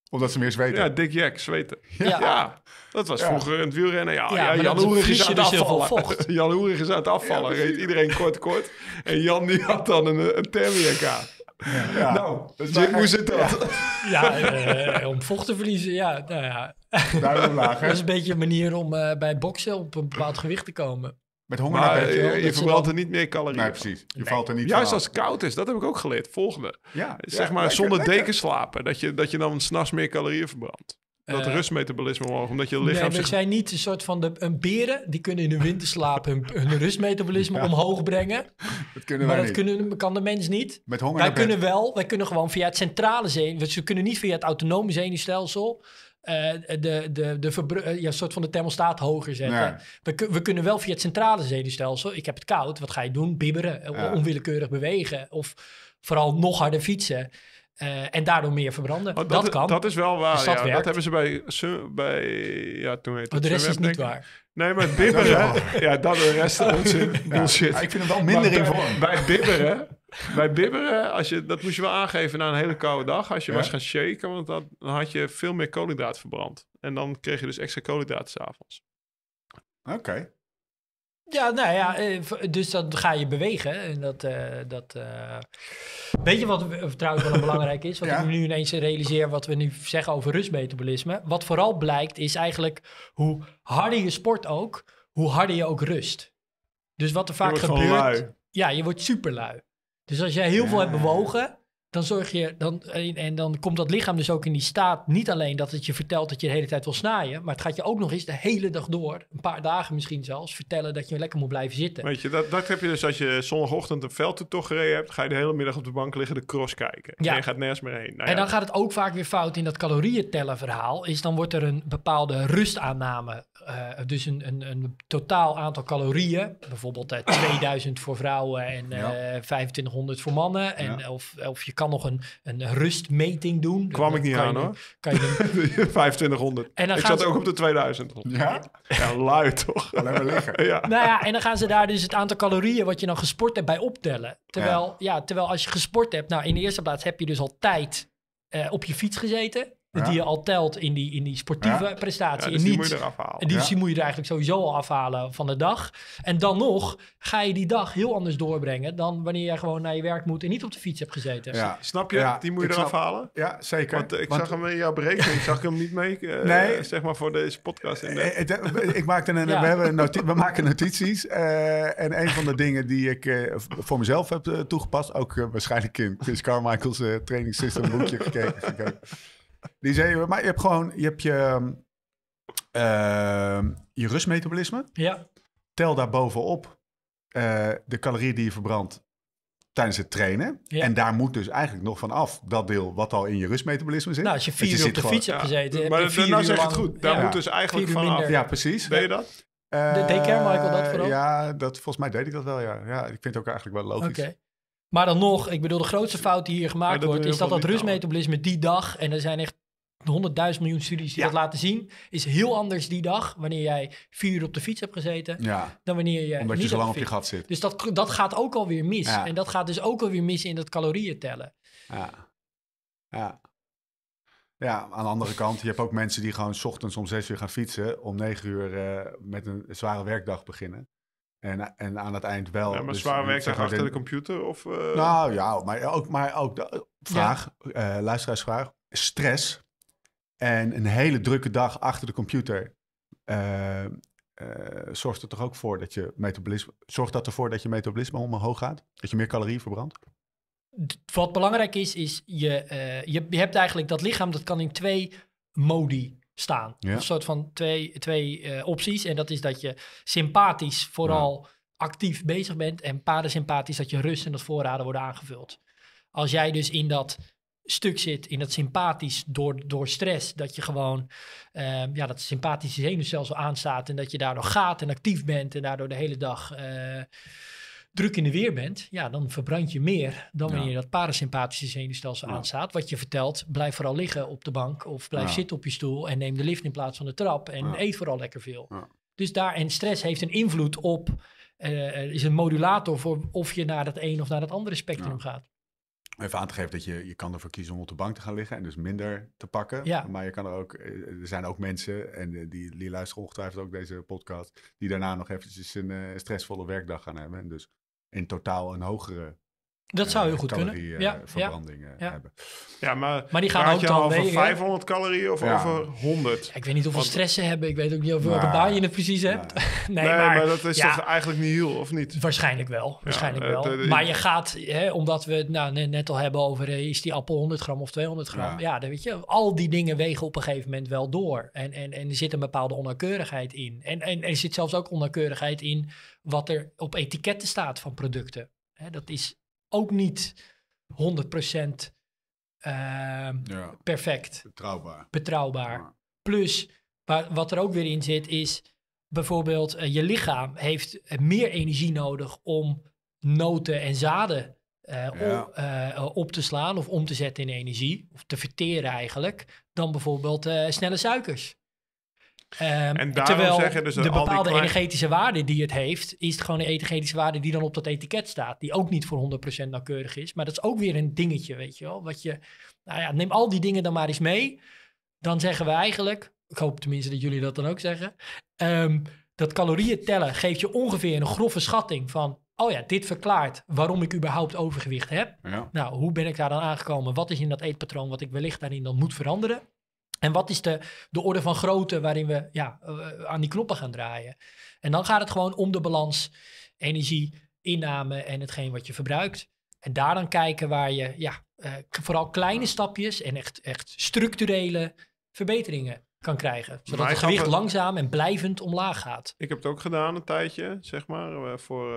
Speaker 1: omdat ze meer zweten. Ja,
Speaker 3: dik jack, zweten. Ja. ja. dat was vroeger in het wielrennen. Ja, ja, Jan Hoerig dus is, aan het afvallen. Jan Hoerig is afvallen. Reed iedereen kort, kort. En Jan die had dan een, een
Speaker 1: ja. Nou, Jim,
Speaker 2: hoe zit dat? Ja, eh, om vocht te verliezen, ja. Nou ja. lager. dat is een beetje een manier om uh, bij boksen op een bepaald gewicht te komen. Met honger je, je verbrandt er
Speaker 3: niet meer calorieën. Nee, precies. Je valt er niet Juist als het koud is, dat heb ik ook geleerd. Volgende. Ja, zeg maar zonder deken slapen. Dat je, dat je dan s'nachts meer calorieën verbrandt. Dat eh, rustmetabolisme omhoog, omdat je lichaam... Nee, zich... zijn
Speaker 2: niet een soort van... De, een beren, die kunnen in de winter slapen hun, hun rustmetabolisme omhoog brengen. Dat kunnen wij maar dat Kunnen, kan de mens niet. Met honger Wij kunnen wel, wij kunnen gewoon via het centrale Ze kunnen niet via het autonome zenuwstelsel uh, de, de, de eh, ja, soort van de thermostaat hoger zetten. We, we, kunnen wel via het centrale zenuwstelsel, ik heb het koud, wat ga je doen? Bibberen, eh, onwillekeurig bewegen of vooral nog harder fietsen. en daardoor meer verbranden. Oh, dat, kan. Dat is wel waar. Dus dat, ja, dat,
Speaker 3: hebben ze bij. bij ja, toen heet het. Oh, de rest is niet waar. Nee, maar bibberen. ja, dat de rest Bullshit. ik vind hem wel minder in vorm. Bij bibberen bij bibberen, als je, dat moest je wel aangeven na een hele koude dag. Als je was gaan shaken, want dat, dan had je veel meer koolhydraat verbrand. En dan kreeg je dus extra koolhydraten s'avonds.
Speaker 1: Oké.
Speaker 2: Ja, nou ja, eh, dus dan ga je bewegen. En dat, eh, dat, eh, Weet je wat trouwens wel belangrijk is? Wat ja. ik nu ineens realiseer, wat we nu zeggen over rustmetabolisme. Wat vooral blijkt, is eigenlijk hoe harder je sport ook, hoe harder je ook rust. Dus wat er vaak gebeurt... Ja, je wordt super lui. Dus als jij heel veel hebt bewogen, dan zorg je, dan, en dan komt dat lichaam dus ook in die staat, niet alleen dat het je vertelt dat je de hele tijd wil snaaien, maar het gaat je ook nog eens de hele dag door, een paar dagen misschien zelfs, vertellen dat je lekker moet blijven zitten. Weet
Speaker 3: je, dat, dat heb je dus als je zondagochtend een veldtocht gereden hebt, ga je de hele middag op de bank liggen de cross kijken. Ja. En je gaat nergens meer heen. Nou en dan gaat
Speaker 2: het ook vaak weer fout in dat calorieën tellen verhaal, is dan wordt er een bepaalde rustaanname, eh, dus een, een, een totaal aantal calorieën, bijvoorbeeld uh, eh, 2000 voor vrouwen en uh, eh, 2500 voor mannen, en of, of je kan nog een, een rustmeting doen. Kwam ik niet aan hoor. Kan je
Speaker 3: 2500. En dan ik zat ook op de 2000. Ja? Ja, lui toch? Alleen maar liggen. Ja.
Speaker 2: Nou ja, en dan gaan ze daar dus het aantal calorieën wat je dan gesport hebt bij optellen. Terwijl, ja. terwijl als je gesport hebt, nou in de eerste plaats heb je dus al tijd eh, op je fiets gezeten die je al telt in die, in die sportieve prestatie. Dus en niet, die moet je moet je er eigenlijk sowieso al afhalen van de dag. En dan nog ga je die dag heel anders doorbrengen dan wanneer je gewoon naar je werk moet en niet op de fiets hebt gezeten. Snap je? Die moet je eraf snap, halen. Ja, zeker. Want ik zag hem
Speaker 3: in jouw berekening, zag hem niet mee, eh, nee. zeg maar, voor deze podcast. Eh, ik maakte een, we, hebben
Speaker 1: we maken notities eh, en een van de dingen die ik voor mezelf heb toegepast, ook waarschijnlijk in Chris Carmichael's training system boekje gekeken. Die zei, maar je hebt gewoon je, je, ehm, ehm, je rustmetabolisme. Ja. Tel daarbovenop uh, eh, de calorieën die je verbrandt tijdens het trainen. Ja. En daar moet dus eigenlijk nog van af dat deel wat al in je rustmetabolisme zit. Nou, als je vier uur op de fiets hebt gezeten. Ja. Maar heb nou zeg het goed. Daar moet dus eigenlijk van af. Ja, precies. Weet je dat? de deed eh, Michael dat vooral? Ja, dat, volgens mij deed ik dat wel, ja. ja ik vind het ook eigenlijk wel logisch. Oké.
Speaker 2: Maar dan nog, ik bedoel, de grootste fout die hier gemaakt wordt... is dat dat rustmetabolisme die dag... en er zijn echt honderdduizend miljoen studies die dat laten zien, is heel anders die dag wanneer jij vier uur op de fiets hebt gezeten, dan wanneer je omdat niet je zo lang op, je gat zit. Dus dat, dat gaat ook alweer mis. En dat gaat dus ook alweer mis in dat calorieën tellen.
Speaker 1: Ja. ja. Ja, aan de andere kant, je hebt ook mensen die gewoon s ochtends om zes uur gaan fietsen, om negen uur eh, met een zware werkdag beginnen. En, en aan het eind wel. Ja, maar dus, zwaar werkdag achter de
Speaker 3: computer? Of, eh? Nou
Speaker 1: ja, maar ook, maar ook de eh, vraag, ja. luisteraarsvraag. Stress en een hele drukke dag achter de computer eh, eh, zorgt er toch ook voor dat je metabolisme, zorgt dat ervoor dat je metabolisme omhoog gaat? Dat je meer calorieën verbrandt?
Speaker 2: Wat belangrijk is, is je, eh, je, je, hebt eigenlijk dat lichaam dat kan in twee modi staan. Een soort van twee, twee opties. En dat is dat je sympathisch vooral actief bezig bent en parasympathisch dat je rust en dat voorraden worden aangevuld. Als jij dus in dat stuk zit in dat sympathisch door, door stress. Dat je gewoon, ehm, ja, dat sympathische zenuwstelsel aanstaat en dat je daardoor gaat en actief bent en daardoor de hele dag eh, druk in de weer bent. Ja, dan verbrand je meer dan wanneer dat parasympathische zenuwstelsel aanstaat. Wat je vertelt, blijf vooral liggen op de bank of blijf zitten op je stoel en neem de lift in plaats van de trap en eet vooral lekker veel. Dus daar, en stress heeft een invloed op, eh, is een modulator voor of je naar dat een of naar dat andere spectrum gaat.
Speaker 1: Even aan te geven dat je, je kan ervoor kiezen om op de bank te gaan liggen en dus minder te pakken. Ja. Maar je kan er ook, eh, er zijn ook mensen, en eh, die, die luisteren ongetwijfeld ook deze podcast, die daarna nog eventjes een eh, stressvolle werkdag gaan hebben. En dus in totaal een
Speaker 2: hogere dat eh, zou heel goed kunnen. Eh, ja, verbrandingen eh, ja. hebben. Ja, maar, maar die gaan ook dan over 500
Speaker 3: calorieën of over 100? ik weet niet hoeveel Want, stress
Speaker 2: hebben. Ik weet ook niet over nou welke baan je het precies hebt. nee, nee maar, dat is toch eigenlijk niet heel, of niet? Waarschijnlijk wel. Waarschijnlijk wel. maar je gaat, hè, omdat we het nou, net al hebben over... is die appel 100 gram of 200 gram? Ja, dan weet je, al die dingen wegen op een gegeven moment wel door. En, en, en er zit een bepaalde onnauwkeurigheid in. En, en er zit zelfs ook onnauwkeurigheid in... wat er op etiketten staat van producten. Hè, dat is ook niet 100% ehm, perfect.
Speaker 1: Betrouwbaar.
Speaker 2: Betrouwbaar. Plus, wat er ook weer in zit, is bijvoorbeeld eh, je lichaam heeft meer energie nodig om noten en zaden eh, op, eh, op, te slaan of om te zetten in energie, of te verteren eigenlijk, dan bijvoorbeeld snelle suikers. Ehm, en daarom terwijl zeggen dus de bepaalde energetische waarde die het heeft, is het gewoon de energetische waarde die dan op dat etiket staat. Die ook niet voor 100% nauwkeurig is. Maar dat is ook weer een dingetje, weet je wel. Wat je, nou ja, neem al die dingen dan maar eens mee. Dan zeggen we eigenlijk, ik hoop tenminste dat jullie dat dan ook zeggen. Ehm, dat calorieën tellen geeft je ongeveer een grove schatting van. Oh ja, dit verklaart waarom ik überhaupt overgewicht heb. Nou, hoe ben ik daar dan aangekomen? Wat is in dat eetpatroon wat ik wellicht daarin dan moet veranderen? En wat is de, de orde van grootte waarin we ja, eh, aan die knoppen gaan draaien? En dan gaat het gewoon om de balans, energie, inname en hetgeen wat je verbruikt. En daar dan kijken waar je ja, eh, vooral kleine stapjes en echt, echt structurele verbeteringen kan krijgen. Zodat het gewicht langzaam en blijvend omlaag gaat.
Speaker 3: Ik heb het ook gedaan een tijdje, zeg maar. Eh, voor,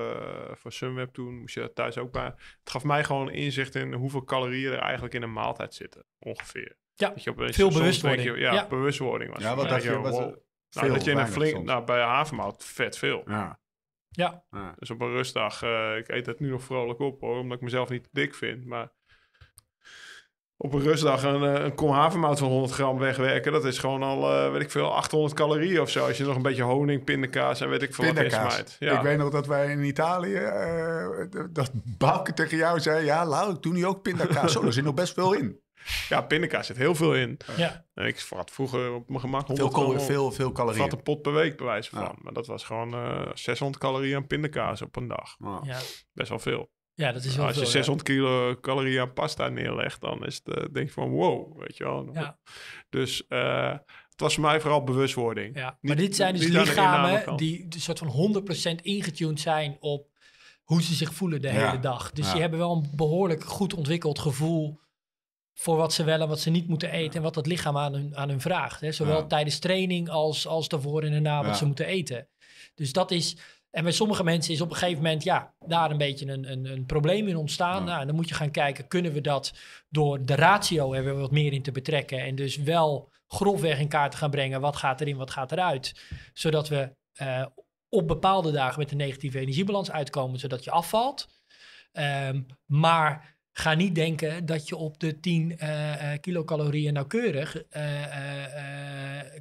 Speaker 3: voor Sunweb toen moest je thuis ook maar. Het gaf mij gewoon inzicht in hoeveel calorieën er eigenlijk in een maaltijd zitten, ongeveer. Ja, je, je, veel bewustwording. ja, bewustwording was Ja, wat dacht je? Was nou, dat je in een flink, nou, bij havenmout vet veel. Ja. ja. Dus op een rustdag, eh, ik eet het nu nog vrolijk op hoor, omdat ik mezelf niet dik vind. Maar op een rustdag een, eh, een kom havermout van 100 gram wegwerken. Dat is gewoon al, eh, weet ik veel, 800 calorieën of zo. Als je nog een beetje honing, pindakaas en weet ik veel pindakaas. Ja. Ik weet
Speaker 1: nog dat wij in Italië, dat balken tegen jou zei... Ja, Lau, ik doe nu ook pindakaas. zo, er zit nog best veel in.
Speaker 3: Ja, pindakaas zit heel veel in. Ja. ik had vroeger op mijn gemak veel, gram, veel, veel calorieën. Ik een pot per week bij wijze van. Maar dat was gewoon 600 eh, calorieën aan pindakaas op een dag. Ja. Best wel veel. Ja, dat is Als je 600 kilo calorieën aan pasta neerlegt, dan is het, eh, denk je van wow, weet je wel. Ja. Dus eh, het was voor mij vooral bewustwording. Ja. maar dit zijn dus lichamen die
Speaker 2: een soort van 100% ingetuned zijn op hoe ze zich voelen de hele dag. Dus die hebben wel een behoorlijk goed ontwikkeld gevoel voor wat ze wel en wat ze niet moeten eten en wat het lichaam aan hun, aan hun vraagt. Hè? Zowel tijdens training als, als daarvoor en daarna wat ze moeten eten. Dus dat is, en bij sommige mensen is op een gegeven moment ja, daar een beetje een, een, een probleem in ontstaan. Nou, en dan moet je gaan kijken, kunnen we dat door de ratio er weer wat meer in te betrekken. En dus wel grofweg in kaart te gaan brengen, wat gaat erin, wat gaat eruit. Zodat we eh, op bepaalde dagen met een negatieve energiebalans uitkomen, zodat je afvalt. Ehm, maar Ga niet denken dat je op de 10 eh, eh, kilocalorieën nauwkeurig eh,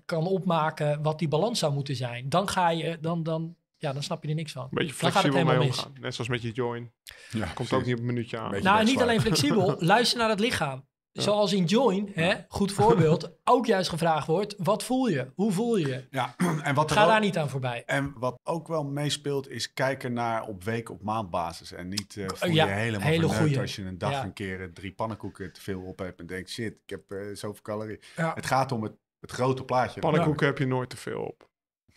Speaker 2: kan opmaken wat die balans zou moeten zijn. Dan ga je, dan, dan, ja, dan snap je er niks van. Beetje flexibel mee omgaan.
Speaker 3: Mis. Net zoals met je join. Ja, Komt ook niet op een minuutje aan. nou, niet alleen flexibel.
Speaker 2: luister naar het lichaam. Zoals in Join, hè, goed voorbeeld, ook juist gevraagd wordt: wat voel je? Hoe voel je? Ja, en wat Ga daar niet aan voorbij.
Speaker 1: En wat ook wel meespeelt, is kijken naar op week- op maandbasis. En niet uh, voel je helemaal hele als je een dag een keer eh, drie pannenkoeken te veel op hebt en denkt: shit, ik heb uh, zoveel calorieën. Het gaat om het, het grote plaatje. Pannenkoeken heb je nooit te veel op.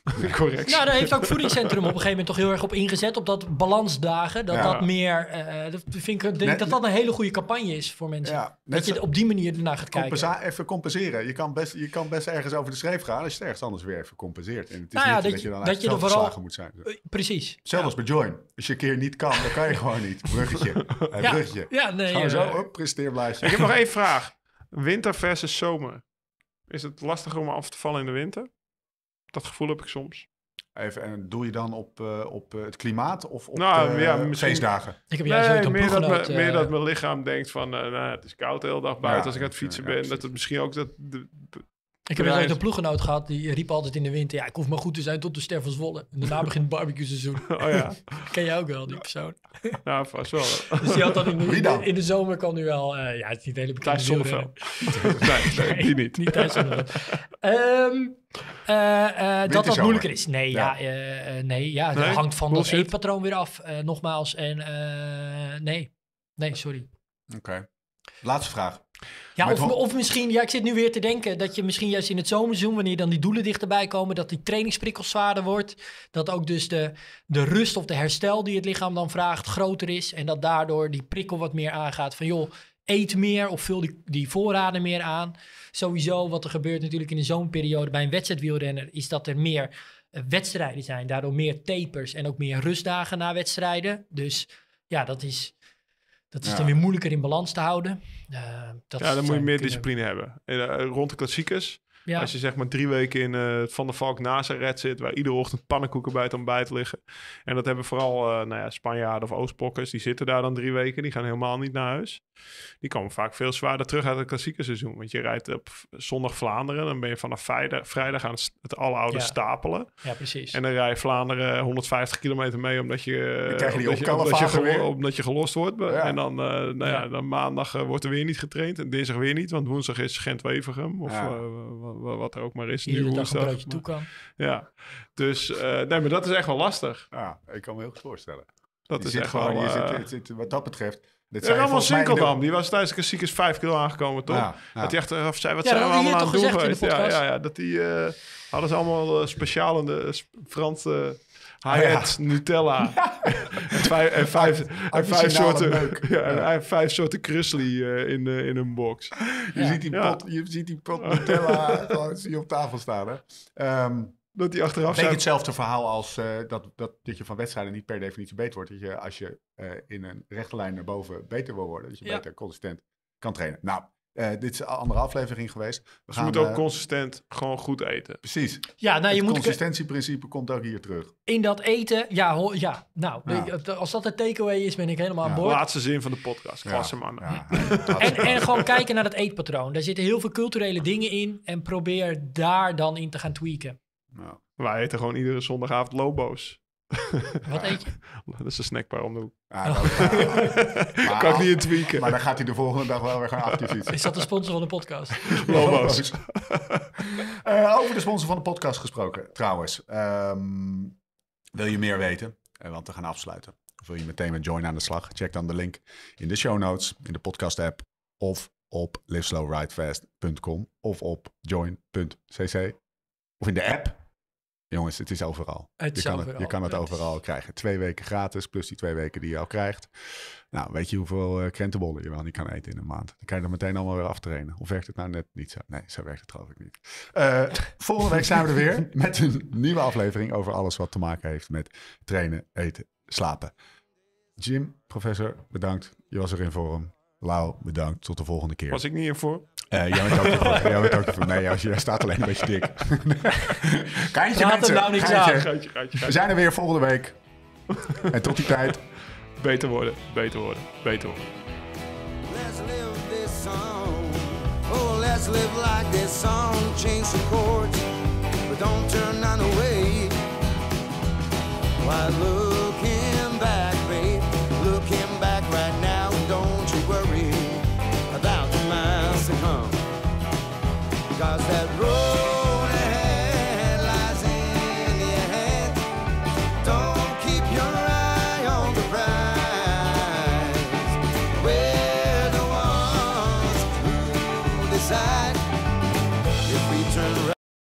Speaker 1: Correct.
Speaker 2: Nou, daar heeft ook voedingscentrum op een gegeven moment toch heel erg op ingezet. Op dat balansdagen. Dat dat meer. Eh, eh, dat vind ik denk dat dat een hele goede campagne is voor mensen. dat je op die manier ernaar gaat kijken.
Speaker 1: Even compenseren. Je kan, best, je kan best ergens over de schreef gaan als je ergens anders weer even compenseert. En het is nou dat, je dan er vooral moet zijn. Eh, precies. Zelfs bij Join. Als je een keer niet kan, dan kan je gewoon niet. Bruggetje. Ja, nee. Gewoon zo, Ik heb nog één vraag. Winter versus
Speaker 3: zomer. Is het lastiger om af te vallen in de winter? Dat gevoel heb ik soms.
Speaker 1: Even, en doe je dan op, eh, op eh, het klimaat of op nou, eh, ja, misschien... feestdagen? Ik heb juist
Speaker 3: nee, meer, dat meer dat mijn lichaam denkt van, nou, het is koud de hele dag buiten als ik aan het fietsen ben. dat het misschien ook dat de, ik heb ooit een
Speaker 2: ploeggenoot gehad, die riep altijd in de winter... ja, ik hoef maar goed te zijn tot de ster van En daarna begint het barbecue-seizoen. Oh ja. Ken jij ook wel, die persoon? Ja, vast wel. dus die had dan in, de, zomer kan nu wel... Eh, ja, het is niet hele bekende Thijs nee, die niet. niet Thijs Zonneveld. Ehm, eh, eh, dat dat moeilijker is. Nee, ja. nee, ja nee, hangt van het dat eetpatroon weer af. nogmaals, en nee. Nee, sorry. Oké. Laatste vraag. Ja, of, of, misschien, ja, ik zit nu weer te denken dat je misschien juist in het zomerseizoen, wanneer dan die doelen dichterbij komen, dat die trainingsprikkel zwaarder wordt. Dat ook dus de, de rust of de herstel die het lichaam dan vraagt groter is. En dat daardoor die prikkel wat meer aangaat van joh, eet meer of vul die, die voorraden meer aan. Sowieso wat er gebeurt natuurlijk in de zomerperiode bij een wedstrijdwielrenner is dat er meer eh, wedstrijden zijn. Daardoor meer tapers en ook meer rustdagen na wedstrijden. Dus ja, dat is dat is dan weer moeilijker in balans te houden. Eh, dat ja, dan moet je meer discipline
Speaker 3: hebben. En, eh, rond de klassiekers als je zeg maar drie weken in uh, Van der Valk Nazareth zit, waar iedere ochtend pannenkoeken buiten het ontbijt liggen. En dat hebben vooral eh, nou ja, Spanjaarden of Oostblokkers, die zitten daar dan drie weken, die gaan helemaal niet naar huis. Die komen vaak veel zwaarder terug uit het klassieke seizoen. Want je rijdt op zondag Vlaanderen, dan ben je vanaf vrijdag, vrijdag aan het, alle oude stapelen. Ja, precies. En dan rij je Vlaanderen 150 kilometer mee, omdat je, omdat, je, je omdat je gelost wordt. En dan, eh, nou ja, dan maandag wordt er weer niet getraind en dinsdag weer niet, want woensdag is Gent-Wevergem of wat er ook maar is. Iedere nu dag woensdag, een broodje toe kan. Ja, dus uh, nee, maar dat is echt wel lastig. Ja, ik kan me heel goed voorstellen. Dat je is echt gewoon, wel... Je zit, eh, het, zit, wat dat betreft... Dit zijn allemaal Sinkeldam, die was tijdens de klassiekers 5 kilo aangekomen, toch? Ja, ja. Dat hij achteraf eh, zei, wat ja, zijn we allemaal aan het doen geweest? Ja, ja, ja, dat die uh, hadden ze allemaal speciaal in de Franse hij had Nutella. en, vijf, vijf, soorten, ja, krusli eh, in, eh, in een box. Je, ziet die pot,
Speaker 1: je ziet die pot Nutella zie op tafel staan. Hè? Ehm, dat die achteraf Ik denk hetzelfde verhaal als eh, dat, dat, dat je van wedstrijden niet per definitie beter wordt. Dat je als je in een rechte lijn naar boven beter wil worden, dat je beter consistent kan trainen. Nou, eh, dit is een andere aflevering geweest. We dus je moet ook eh, consistent gewoon goed eten. Precies. Ja, nou, je het consistentieprincipe komt ook hier terug.
Speaker 2: In dat eten, ja, ja. nou, als dat de takeaway is, ben ik helemaal ja. boord. Laatste
Speaker 3: zin van de podcast, klasse man. en,
Speaker 2: en gewoon kijken naar het eetpatroon. Daar zitten heel veel culturele dingen in en probeer daar dan in te gaan tweaken.
Speaker 3: Nou, wij eten gewoon iedere zondagavond lobo's. Wat eet je? Dat is een snackbar om de
Speaker 1: kan ik niet in tweaken. Maar dan gaat hij de volgende dag wel weer gaan actief Is dat de
Speaker 2: sponsor van de podcast? Lobo's.
Speaker 1: Eh, over de sponsor van de podcast gesproken, trouwens. Ehm, wil je meer weten? Uh, want we gaan afsluiten. Of wil je meteen met Join aan de slag? Check dan de link in de show notes, in de podcast app of op liveslowridefast.com of op join.cc of in de app Jongens, het is overal. je, kan Het, je kan het overal krijgen. Twee weken gratis, plus die twee weken die je al krijgt. Nou, weet je hoeveel uh, krentenbollen je wel niet kan eten in een maand? Dan kan je dat meteen allemaal weer aftrainen. Of werkt het nou net niet zo? Nee, zo werkt het geloof ik niet. Eh, volgende week zijn we er weer met een nieuwe aflevering over alles wat te maken heeft met trainen, eten, slapen. Jim, professor, bedankt. Je was erin voor hem. Lau, bedankt. Tot de volgende keer. Was ik niet in voor? Uh, jij bent ook te jij bent ook Nee, jij staat alleen een beetje dik.
Speaker 3: Krijntje mensen. Nou niet We zijn er
Speaker 1: weer volgende week. en tot die tijd.
Speaker 3: Beter worden, beter worden, beter worden. Let's live
Speaker 1: this song. Oh, let's live like this song. Change the chords, but don't turn on away.
Speaker 3: Why looking?